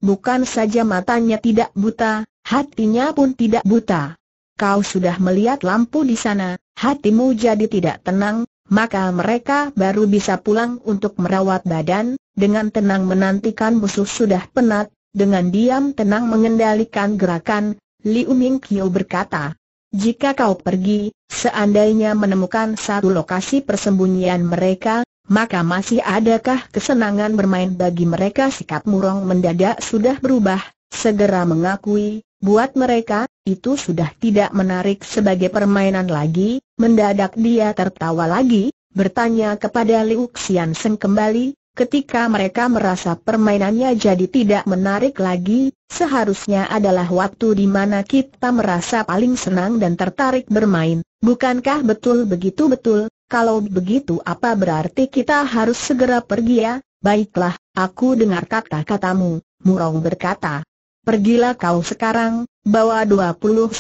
bukan saja matanya tidak buta, hatinya pun tidak buta. Kau sudah melihat lampu di sana, hatimu jadi tidak tenang, maka mereka baru bisa pulang untuk merawat badan, dengan tenang menantikan musuh sudah penat, dengan diam tenang mengendalikan gerakan, Liu Mingqiu berkata. Jika kau pergi, seandainya menemukan satu lokasi persembunyian mereka, maka masih adakah kesenangan bermain bagi mereka sikap murong mendadak sudah berubah, segera mengakui, Buat mereka, itu sudah tidak menarik sebagai permainan lagi, mendadak dia tertawa lagi, bertanya kepada Liu Xian Seng kembali, ketika mereka merasa permainannya jadi tidak menarik lagi, seharusnya adalah waktu di mana kita merasa paling senang dan tertarik bermain, bukankah betul begitu betul, kalau begitu apa berarti kita harus segera pergi ya, baiklah, aku dengar kata-katamu, Murong berkata. Pergilah kau sekarang, bawa 29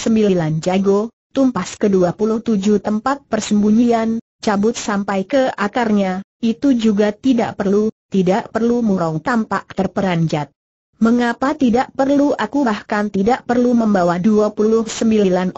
jago, tumpas ke 27 tempat persembunyian, cabut sampai ke akarnya, itu juga tidak perlu, tidak perlu murong tampak terperanjat. Mengapa tidak perlu aku bahkan tidak perlu membawa 29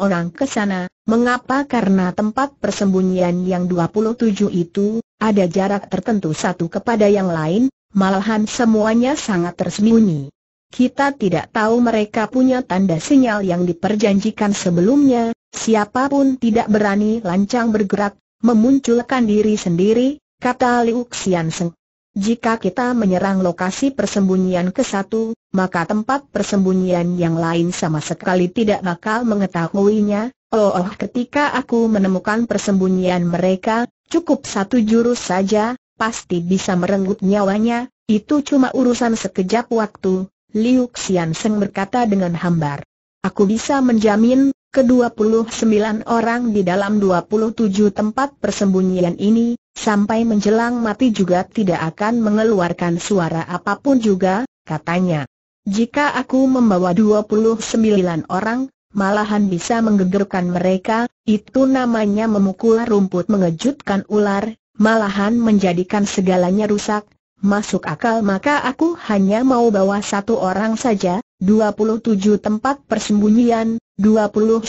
orang ke sana, mengapa karena tempat persembunyian yang 27 itu, ada jarak tertentu satu kepada yang lain, malahan semuanya sangat tersembunyi. Kita tidak tahu mereka punya tanda sinyal yang diperjanjikan sebelumnya, siapapun tidak berani lancang bergerak, memunculkan diri sendiri, kata Liu Xian Jika kita menyerang lokasi persembunyian ke satu, maka tempat persembunyian yang lain sama sekali tidak bakal mengetahuinya. Oh, oh ketika aku menemukan persembunyian mereka, cukup satu jurus saja, pasti bisa merenggut nyawanya, itu cuma urusan sekejap waktu, Liu Xian Seng berkata dengan hambar. Aku bisa menjamin, ke-29 orang di dalam 27 tempat persembunyian ini, sampai menjelang mati juga tidak akan mengeluarkan suara apapun juga, katanya. Jika aku membawa 29 orang, malahan bisa menggegerkan mereka, itu namanya memukul rumput mengejutkan ular, malahan menjadikan segalanya rusak, Masuk akal maka aku hanya mau bawa satu orang saja, 27 tempat persembunyian, 29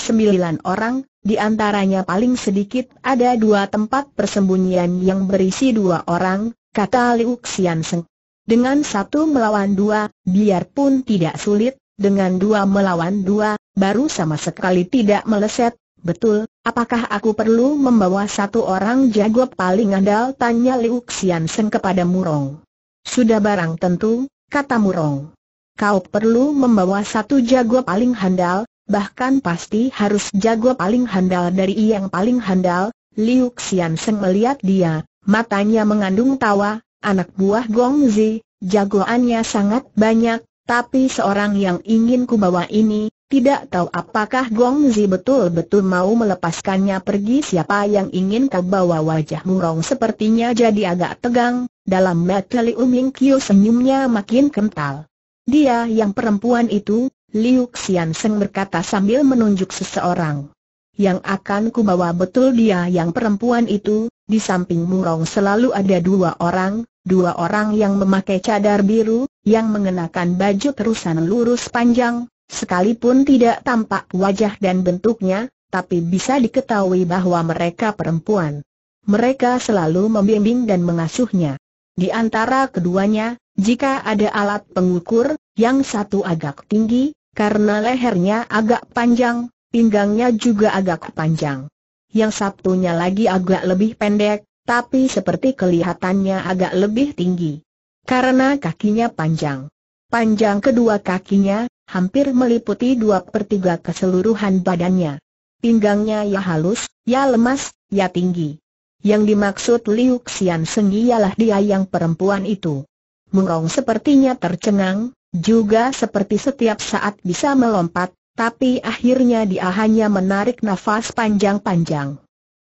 orang, di antaranya paling sedikit ada dua tempat persembunyian yang berisi dua orang, kata Liu Xianseng. Dengan satu melawan dua, biarpun tidak sulit, dengan dua melawan dua, baru sama sekali tidak meleset, betul, Apakah aku perlu membawa satu orang jago paling andal? Tanya Liu Xian Seng kepada Murong. Sudah barang tentu, kata Murong. Kau perlu membawa satu jago paling handal, bahkan pasti harus jago paling handal dari yang paling handal. Liu Xian Seng melihat dia, matanya mengandung tawa, anak buah Gongzi, jagoannya sangat banyak, tapi seorang yang ingin ku bawa ini, tidak tahu apakah Gongzi betul-betul mau melepaskannya pergi siapa yang ingin kau bawa wajah murong sepertinya jadi agak tegang, dalam mata Liu Mingqiu senyumnya makin kental. Dia yang perempuan itu, Liu Xian Seng berkata sambil menunjuk seseorang. Yang akan ku bawa betul dia yang perempuan itu, di samping murong selalu ada dua orang, dua orang yang memakai cadar biru, yang mengenakan baju terusan lurus panjang, Sekalipun tidak tampak wajah dan bentuknya, tapi bisa diketahui bahwa mereka perempuan. Mereka selalu membimbing dan mengasuhnya. Di antara keduanya, jika ada alat pengukur, yang satu agak tinggi, karena lehernya agak panjang, pinggangnya juga agak panjang. Yang satunya lagi agak lebih pendek, tapi seperti kelihatannya agak lebih tinggi. Karena kakinya panjang. Panjang kedua kakinya, hampir meliputi dua per tiga keseluruhan badannya. Pinggangnya ya halus, ya lemas, ya tinggi. Yang dimaksud Liu Xian Seng ialah dia yang perempuan itu. Murong sepertinya tercengang, juga seperti setiap saat bisa melompat, tapi akhirnya dia hanya menarik nafas panjang-panjang.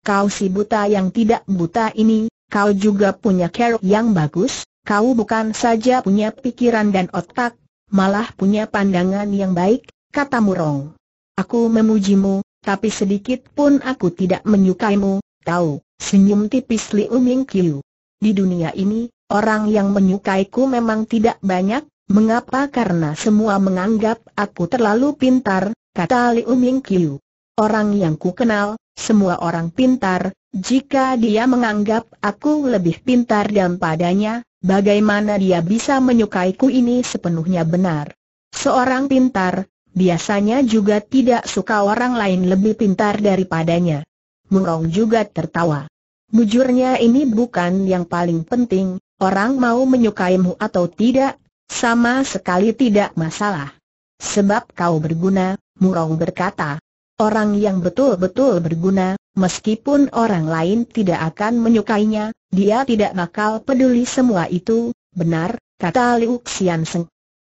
Kau si buta yang tidak buta ini, kau juga punya kerok yang bagus, kau bukan saja punya pikiran dan otak, malah punya pandangan yang baik, kata Murong. Aku memujimu, tapi sedikit pun aku tidak menyukaimu, tahu, senyum tipis Liu Ming Kiu. Di dunia ini, orang yang menyukaiku memang tidak banyak, mengapa karena semua menganggap aku terlalu pintar, kata Liu Ming Kiu. Orang yang ku kenal, semua orang pintar, jika dia menganggap aku lebih pintar dan padanya, Bagaimana dia bisa menyukaiku ini sepenuhnya benar? Seorang pintar, biasanya juga tidak suka orang lain lebih pintar daripadanya. Murong juga tertawa. Mujurnya ini bukan yang paling penting, orang mau menyukaimu atau tidak, sama sekali tidak masalah. Sebab kau berguna, Murong berkata. Orang yang betul-betul berguna, meskipun orang lain tidak akan menyukainya, dia tidak bakal peduli semua itu, benar, kata Liu Xian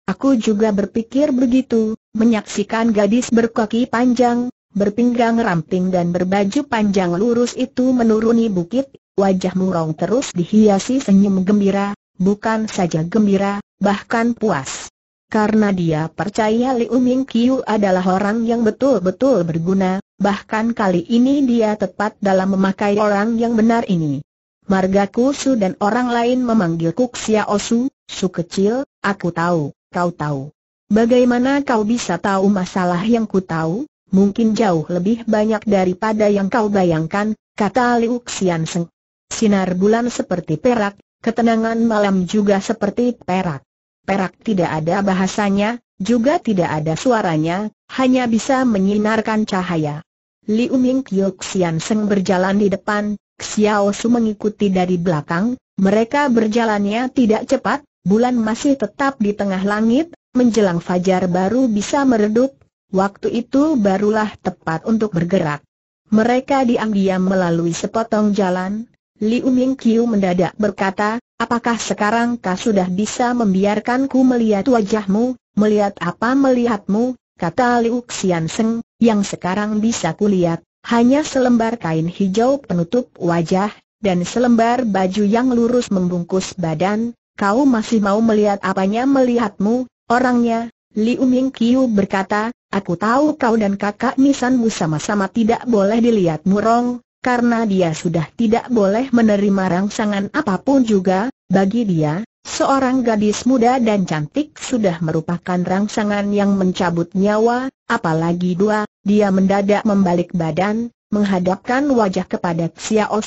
Aku juga berpikir begitu, menyaksikan gadis berkaki panjang, berpinggang ramping dan berbaju panjang lurus itu menuruni bukit, wajah murung terus dihiasi senyum gembira, bukan saja gembira, bahkan puas karena dia percaya Liu Ming Qiu adalah orang yang betul-betul berguna, bahkan kali ini dia tepat dalam memakai orang yang benar ini. Marga Kusu dan orang lain memanggilku Sia Osu, Su kecil, aku tahu, kau tahu. Bagaimana kau bisa tahu masalah yang ku tahu? Mungkin jauh lebih banyak daripada yang kau bayangkan, kata Liu Xian Seng. Sinar bulan seperti perak, ketenangan malam juga seperti perak perak tidak ada bahasanya, juga tidak ada suaranya, hanya bisa menyinarkan cahaya. Liu Ming Kyo Xian Seng berjalan di depan, Xiao Su mengikuti dari belakang, mereka berjalannya tidak cepat, bulan masih tetap di tengah langit, menjelang fajar baru bisa meredup, waktu itu barulah tepat untuk bergerak. Mereka diam-diam melalui sepotong jalan, Liu Ming Kyo mendadak berkata, Apakah sekarang kau sudah bisa membiarkanku melihat wajahmu, melihat apa melihatmu, kata Liu Xianseng, yang sekarang bisa kulihat, hanya selembar kain hijau penutup wajah, dan selembar baju yang lurus membungkus badan, kau masih mau melihat apanya melihatmu, orangnya, Liu Ming berkata, aku tahu kau dan kakak nisanmu sama-sama tidak boleh dilihat murong, karena dia sudah tidak boleh menerima rangsangan apapun juga, bagi dia, seorang gadis muda dan cantik sudah merupakan rangsangan yang mencabut nyawa, apalagi dua, dia mendadak membalik badan, menghadapkan wajah kepada Xiao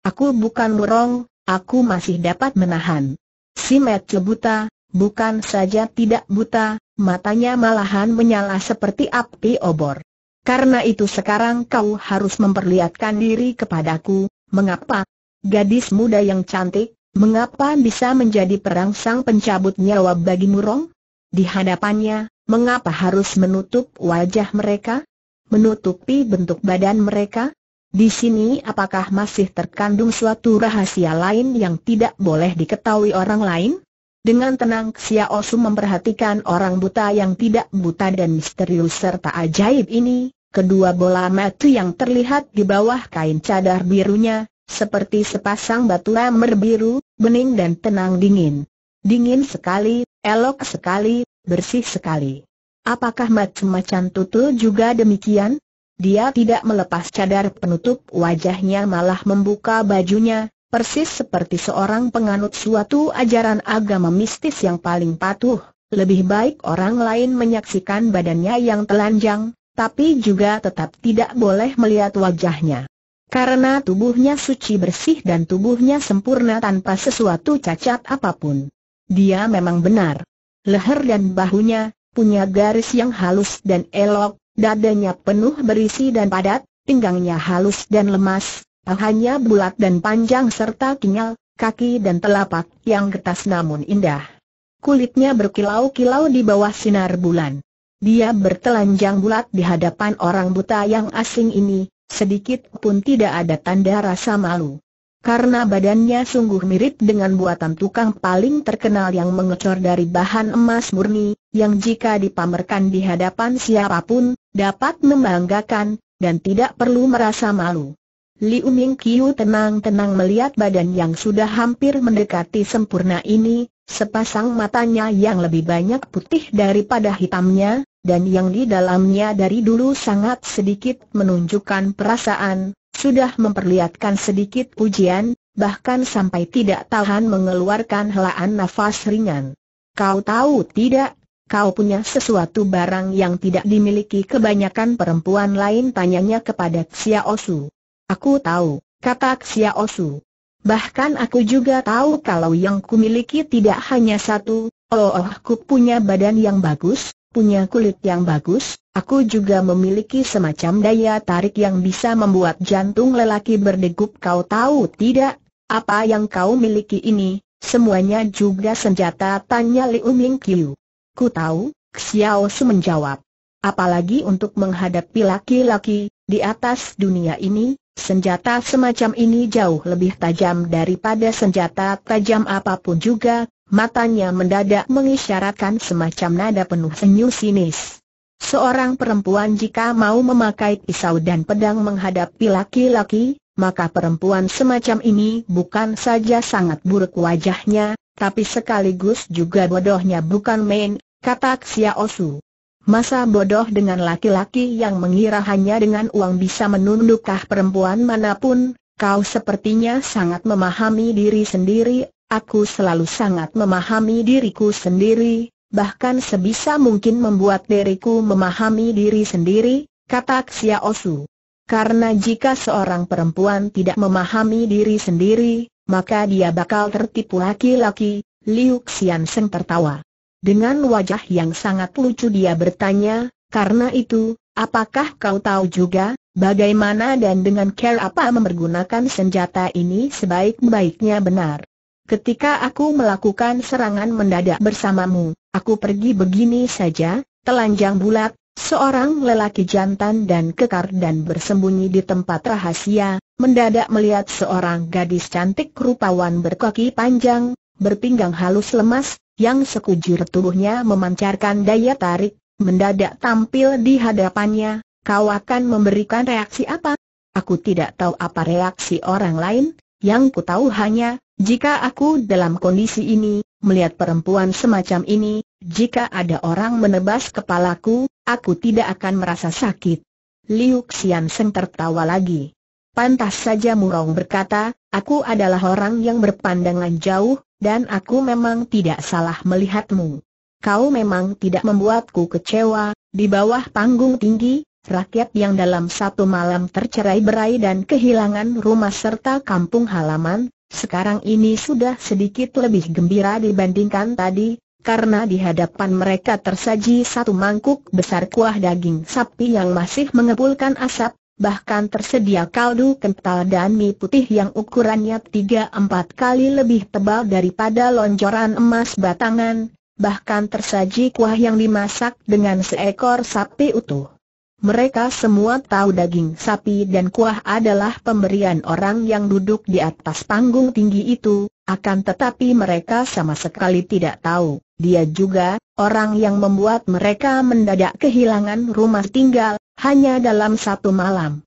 Aku bukan murong, aku masih dapat menahan. Si Matthew buta, bukan saja tidak buta, matanya malahan menyala seperti api obor. Karena itu sekarang kau harus memperlihatkan diri kepadaku, mengapa? Gadis muda yang cantik, mengapa bisa menjadi perangsang pencabut nyawa bagi murong? Di hadapannya, mengapa harus menutup wajah mereka? Menutupi bentuk badan mereka? Di sini apakah masih terkandung suatu rahasia lain yang tidak boleh diketahui orang lain? Dengan tenang Xiao Su memperhatikan orang buta yang tidak buta dan misterius serta ajaib ini, kedua bola mata yang terlihat di bawah kain cadar birunya, seperti sepasang batu lamer biru, bening dan tenang dingin. Dingin sekali, elok sekali, bersih sekali. Apakah macam-macam tutul juga demikian? Dia tidak melepas cadar penutup wajahnya malah membuka bajunya, persis seperti seorang penganut suatu ajaran agama mistis yang paling patuh. Lebih baik orang lain menyaksikan badannya yang telanjang, tapi juga tetap tidak boleh melihat wajahnya. Karena tubuhnya suci bersih dan tubuhnya sempurna tanpa sesuatu cacat apapun. Dia memang benar. Leher dan bahunya, punya garis yang halus dan elok, dadanya penuh berisi dan padat, pinggangnya halus dan lemas, pahanya bulat dan panjang serta tinggal, kaki dan telapak yang getas namun indah. Kulitnya berkilau-kilau di bawah sinar bulan. Dia bertelanjang bulat di hadapan orang buta yang asing ini, sedikit pun tidak ada tanda rasa malu. Karena badannya sungguh mirip dengan buatan tukang paling terkenal yang mengecor dari bahan emas murni, yang jika dipamerkan di hadapan siapapun, dapat membanggakan, dan tidak perlu merasa malu. Liu Ming Kiu tenang-tenang melihat badan yang sudah hampir mendekati sempurna ini, Sepasang matanya yang lebih banyak putih daripada hitamnya, dan yang di dalamnya dari dulu sangat sedikit menunjukkan perasaan, sudah memperlihatkan sedikit pujian, bahkan sampai tidak tahan mengeluarkan helaan nafas ringan. Kau tahu tidak, kau punya sesuatu barang yang tidak dimiliki kebanyakan perempuan lain tanyanya kepada Xia Osu. Aku tahu, kata Xia Osu. Bahkan aku juga tahu kalau yang kumiliki tidak hanya satu, oh, oh, aku punya badan yang bagus, punya kulit yang bagus, aku juga memiliki semacam daya tarik yang bisa membuat jantung lelaki berdegup kau tahu tidak? Apa yang kau miliki ini, semuanya juga senjata tanya Liu Ming Ku tahu, Xiao Su menjawab. Apalagi untuk menghadapi laki-laki, di atas dunia ini, Senjata semacam ini jauh lebih tajam daripada senjata tajam apapun juga, matanya mendadak mengisyaratkan semacam nada penuh senyum sinis. Seorang perempuan jika mau memakai pisau dan pedang menghadapi laki-laki, maka perempuan semacam ini bukan saja sangat buruk wajahnya, tapi sekaligus juga bodohnya bukan main, kata Xiaosu. Masa bodoh dengan laki-laki yang mengira hanya dengan uang bisa menundukkah perempuan manapun, kau sepertinya sangat memahami diri sendiri, aku selalu sangat memahami diriku sendiri, bahkan sebisa mungkin membuat diriku memahami diri sendiri, kata Xiao Osu. Karena jika seorang perempuan tidak memahami diri sendiri, maka dia bakal tertipu laki-laki, Liu Xian Seng tertawa. Dengan wajah yang sangat lucu dia bertanya, karena itu, apakah kau tahu juga, bagaimana dan dengan care apa mempergunakan senjata ini sebaik-baiknya benar? Ketika aku melakukan serangan mendadak bersamamu, aku pergi begini saja, telanjang bulat, seorang lelaki jantan dan kekar dan bersembunyi di tempat rahasia, mendadak melihat seorang gadis cantik rupawan berkaki panjang, berpinggang halus lemas, yang sekujur tubuhnya memancarkan daya tarik, mendadak tampil di hadapannya, kau akan memberikan reaksi apa? Aku tidak tahu apa reaksi orang lain, yang ku tahu hanya, jika aku dalam kondisi ini, melihat perempuan semacam ini, jika ada orang menebas kepalaku, aku tidak akan merasa sakit. Liu Xian Seng tertawa lagi. Pantas saja Murong berkata, aku adalah orang yang berpandangan jauh, dan aku memang tidak salah melihatmu. Kau memang tidak membuatku kecewa, di bawah panggung tinggi, rakyat yang dalam satu malam tercerai berai dan kehilangan rumah serta kampung halaman, sekarang ini sudah sedikit lebih gembira dibandingkan tadi, karena di hadapan mereka tersaji satu mangkuk besar kuah daging sapi yang masih mengepulkan asap, bahkan tersedia kaldu kental dan mie putih yang ukurannya 3-4 kali lebih tebal daripada lonjoran emas batangan, bahkan tersaji kuah yang dimasak dengan seekor sapi utuh. Mereka semua tahu daging sapi dan kuah adalah pemberian orang yang duduk di atas panggung tinggi itu, akan tetapi mereka sama sekali tidak tahu, dia juga, orang yang membuat mereka mendadak kehilangan rumah tinggal, hanya dalam satu malam.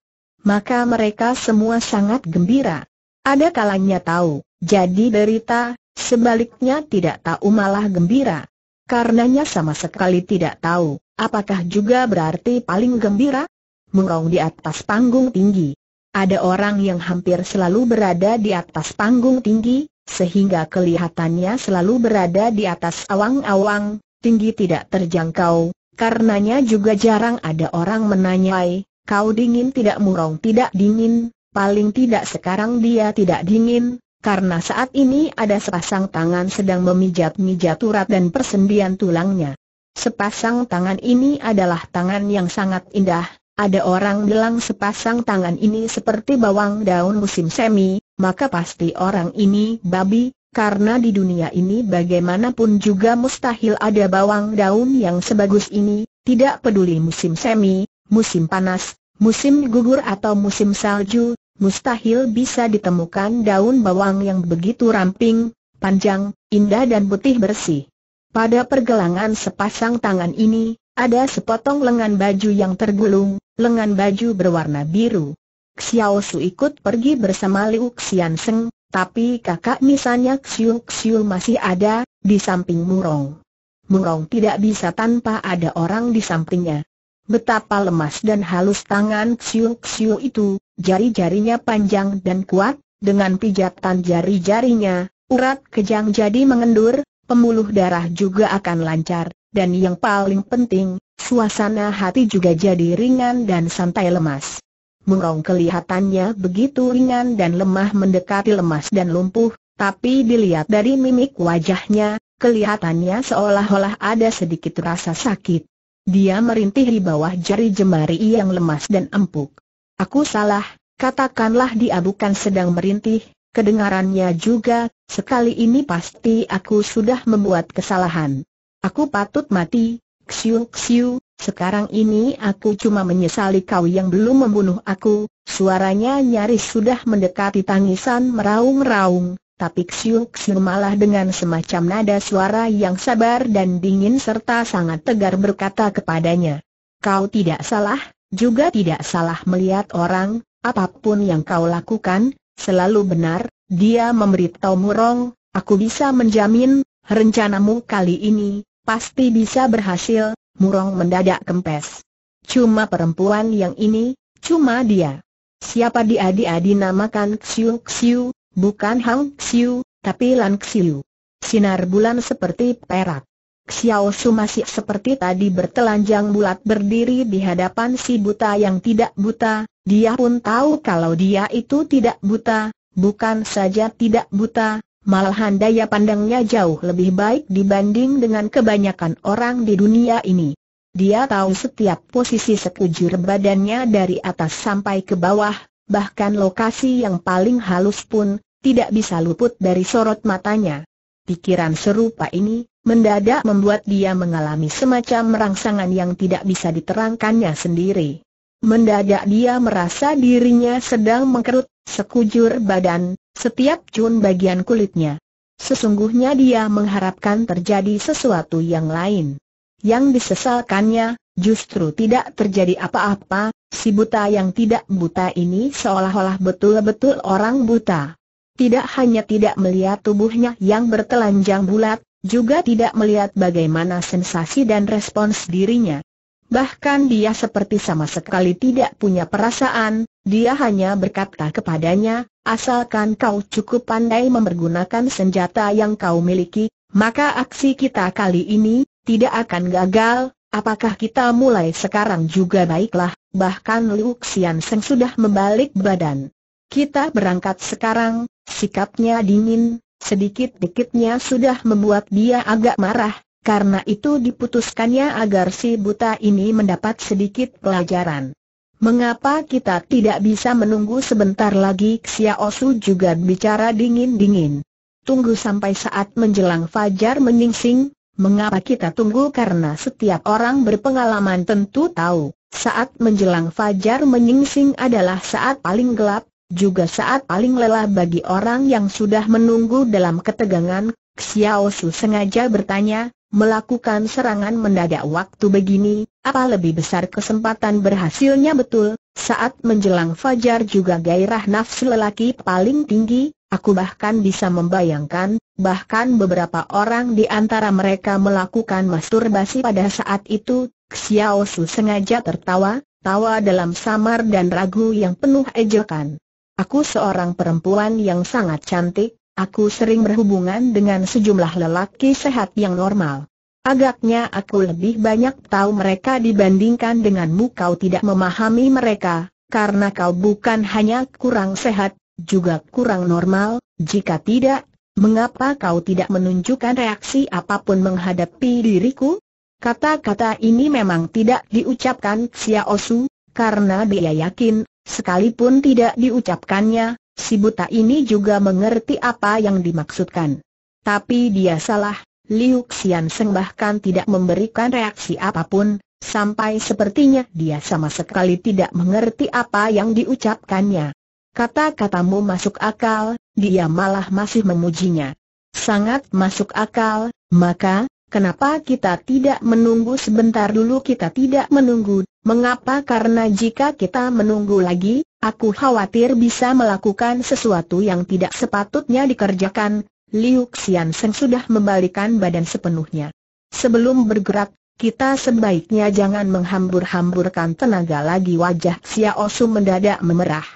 Maka mereka semua sangat gembira. Ada kalanya tahu, jadi berita, sebaliknya tidak tahu malah gembira. Karenanya sama sekali tidak tahu, apakah juga berarti paling gembira? Mengaung di atas panggung tinggi. Ada orang yang hampir selalu berada di atas panggung tinggi, sehingga kelihatannya selalu berada di atas awang-awang, tinggi tidak terjangkau, Karenanya juga jarang ada orang menanyai, kau dingin tidak murong tidak dingin, paling tidak sekarang dia tidak dingin, karena saat ini ada sepasang tangan sedang memijat-mijat urat dan persendian tulangnya. Sepasang tangan ini adalah tangan yang sangat indah, ada orang bilang sepasang tangan ini seperti bawang daun musim semi, maka pasti orang ini babi, karena di dunia ini bagaimanapun juga mustahil ada bawang daun yang sebagus ini, tidak peduli musim semi, musim panas, musim gugur atau musim salju, mustahil bisa ditemukan daun bawang yang begitu ramping, panjang, indah dan putih bersih. Pada pergelangan sepasang tangan ini, ada sepotong lengan baju yang tergulung, lengan baju berwarna biru. Xiao Su ikut pergi bersama Liu Xian tapi kakak misalnya Xiu Xiu masih ada, di samping Murong. Murong tidak bisa tanpa ada orang di sampingnya. Betapa lemas dan halus tangan Xiu Xiu itu, jari-jarinya panjang dan kuat, dengan pijatan jari-jarinya, urat kejang jadi mengendur, pemuluh darah juga akan lancar, dan yang paling penting, suasana hati juga jadi ringan dan santai lemas murong kelihatannya begitu ringan dan lemah mendekati lemas dan lumpuh, tapi dilihat dari mimik wajahnya, kelihatannya seolah-olah ada sedikit rasa sakit. Dia merintih di bawah jari jemari yang lemas dan empuk. Aku salah, katakanlah dia bukan sedang merintih, kedengarannya juga, sekali ini pasti aku sudah membuat kesalahan. Aku patut mati, Xiu Xiu, sekarang ini aku cuma menyesali kau yang belum membunuh aku, suaranya nyaris sudah mendekati tangisan meraung-raung, tapi Xiu Xiu malah dengan semacam nada suara yang sabar dan dingin serta sangat tegar berkata kepadanya. Kau tidak salah, juga tidak salah melihat orang, apapun yang kau lakukan, selalu benar, dia memberitahu Murong, aku bisa menjamin, rencanamu kali ini, Pasti bisa berhasil, Murong mendadak kempes. Cuma perempuan yang ini, cuma dia. Siapa dia dia dinamakan Xiu Xiu, bukan Hang Xiu, tapi Lan Xiu. Sinar bulan seperti perak. Xiao Su masih seperti tadi bertelanjang bulat berdiri di hadapan si buta yang tidak buta, dia pun tahu kalau dia itu tidak buta, bukan saja tidak buta, Malahan daya pandangnya jauh lebih baik dibanding dengan kebanyakan orang di dunia ini. Dia tahu setiap posisi sekujur badannya dari atas sampai ke bawah, bahkan lokasi yang paling halus pun, tidak bisa luput dari sorot matanya. Pikiran serupa ini, mendadak membuat dia mengalami semacam rangsangan yang tidak bisa diterangkannya sendiri. Mendadak dia merasa dirinya sedang mengkerut, sekujur badan, setiap cun bagian kulitnya. Sesungguhnya dia mengharapkan terjadi sesuatu yang lain. Yang disesalkannya, justru tidak terjadi apa-apa, si buta yang tidak buta ini seolah-olah betul-betul orang buta. Tidak hanya tidak melihat tubuhnya yang bertelanjang bulat, juga tidak melihat bagaimana sensasi dan respons dirinya. Bahkan dia seperti sama sekali tidak punya perasaan, dia hanya berkata kepadanya, asalkan kau cukup pandai mempergunakan senjata yang kau miliki, maka aksi kita kali ini, tidak akan gagal, apakah kita mulai sekarang juga baiklah, bahkan Liu Xian Seng sudah membalik badan. Kita berangkat sekarang, sikapnya dingin, sedikit-dikitnya sudah membuat dia agak marah, karena itu diputuskannya agar si buta ini mendapat sedikit pelajaran. Mengapa kita tidak bisa menunggu sebentar lagi Xiao juga bicara dingin-dingin. Tunggu sampai saat menjelang fajar menyingsing, mengapa kita tunggu karena setiap orang berpengalaman tentu tahu, saat menjelang fajar menyingsing adalah saat paling gelap, juga saat paling lelah bagi orang yang sudah menunggu dalam ketegangan Xiao sengaja bertanya, Melakukan serangan mendadak waktu begini, apa lebih besar kesempatan berhasilnya betul, saat menjelang fajar juga gairah nafsu lelaki paling tinggi, aku bahkan bisa membayangkan, bahkan beberapa orang di antara mereka melakukan masturbasi pada saat itu, Xiao Su sengaja tertawa, tawa dalam samar dan ragu yang penuh ejekan. Aku seorang perempuan yang sangat cantik, Aku sering berhubungan dengan sejumlah lelaki sehat yang normal. Agaknya aku lebih banyak tahu mereka dibandingkan denganmu kau tidak memahami mereka, karena kau bukan hanya kurang sehat, juga kurang normal, jika tidak, mengapa kau tidak menunjukkan reaksi apapun menghadapi diriku? Kata-kata ini memang tidak diucapkan Xiao Su, karena dia yakin, sekalipun tidak diucapkannya, Si buta ini juga mengerti apa yang dimaksudkan. Tapi dia salah, Liu Xian Seng bahkan tidak memberikan reaksi apapun, sampai sepertinya dia sama sekali tidak mengerti apa yang diucapkannya. Kata-katamu masuk akal, dia malah masih memujinya. Sangat masuk akal, maka, Kenapa kita tidak menunggu sebentar dulu kita tidak menunggu, mengapa karena jika kita menunggu lagi, aku khawatir bisa melakukan sesuatu yang tidak sepatutnya dikerjakan, Liu Xian Sen sudah membalikan badan sepenuhnya. Sebelum bergerak, kita sebaiknya jangan menghambur-hamburkan tenaga lagi wajah Xiao Su mendadak memerah.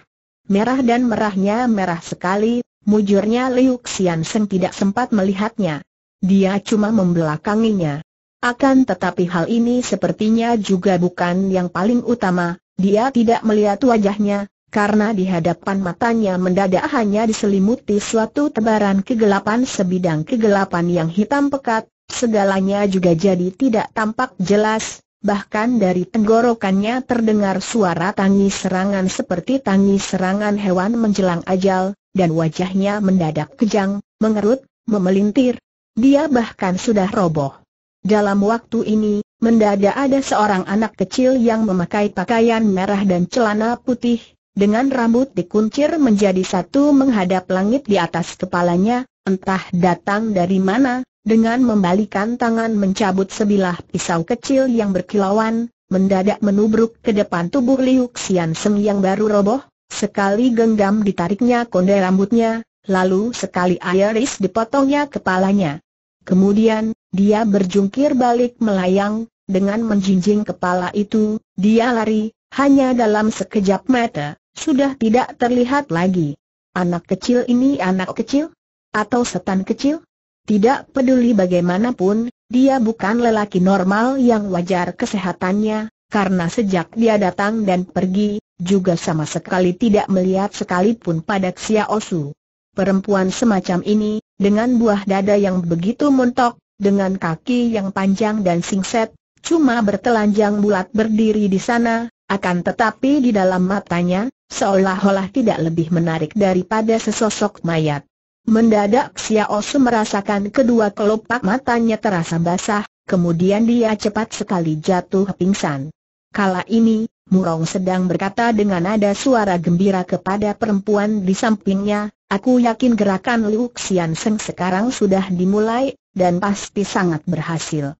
Merah dan merahnya merah sekali, mujurnya Liu Xian Sen tidak sempat melihatnya dia cuma membelakanginya. Akan tetapi hal ini sepertinya juga bukan yang paling utama, dia tidak melihat wajahnya, karena di hadapan matanya mendadak hanya diselimuti suatu tebaran kegelapan sebidang kegelapan yang hitam pekat, segalanya juga jadi tidak tampak jelas, bahkan dari tenggorokannya terdengar suara tangis serangan seperti tangis serangan hewan menjelang ajal, dan wajahnya mendadak kejang, mengerut, memelintir, dia bahkan sudah roboh. Dalam waktu ini, mendadak ada seorang anak kecil yang memakai pakaian merah dan celana putih, dengan rambut dikuncir menjadi satu menghadap langit di atas kepalanya, entah datang dari mana, dengan membalikan tangan mencabut sebilah pisau kecil yang berkilauan, mendadak menubruk ke depan tubuh Liu Xian Seng yang baru roboh, sekali genggam ditariknya konde rambutnya, Lalu sekali Iris dipotongnya kepalanya. Kemudian, dia berjungkir balik melayang, dengan menjinjing kepala itu, dia lari, hanya dalam sekejap mata, sudah tidak terlihat lagi. Anak kecil ini anak kecil? Atau setan kecil? Tidak peduli bagaimanapun, dia bukan lelaki normal yang wajar kesehatannya, karena sejak dia datang dan pergi, juga sama sekali tidak melihat sekalipun pada Xiaosu perempuan semacam ini, dengan buah dada yang begitu montok, dengan kaki yang panjang dan singset, cuma bertelanjang bulat berdiri di sana, akan tetapi di dalam matanya, seolah-olah tidak lebih menarik daripada sesosok mayat. Mendadak Xiao Su merasakan kedua kelopak matanya terasa basah, kemudian dia cepat sekali jatuh pingsan. Kala ini, Murong sedang berkata dengan nada suara gembira kepada perempuan di sampingnya, aku yakin gerakan Liu Xian Seng sekarang sudah dimulai, dan pasti sangat berhasil.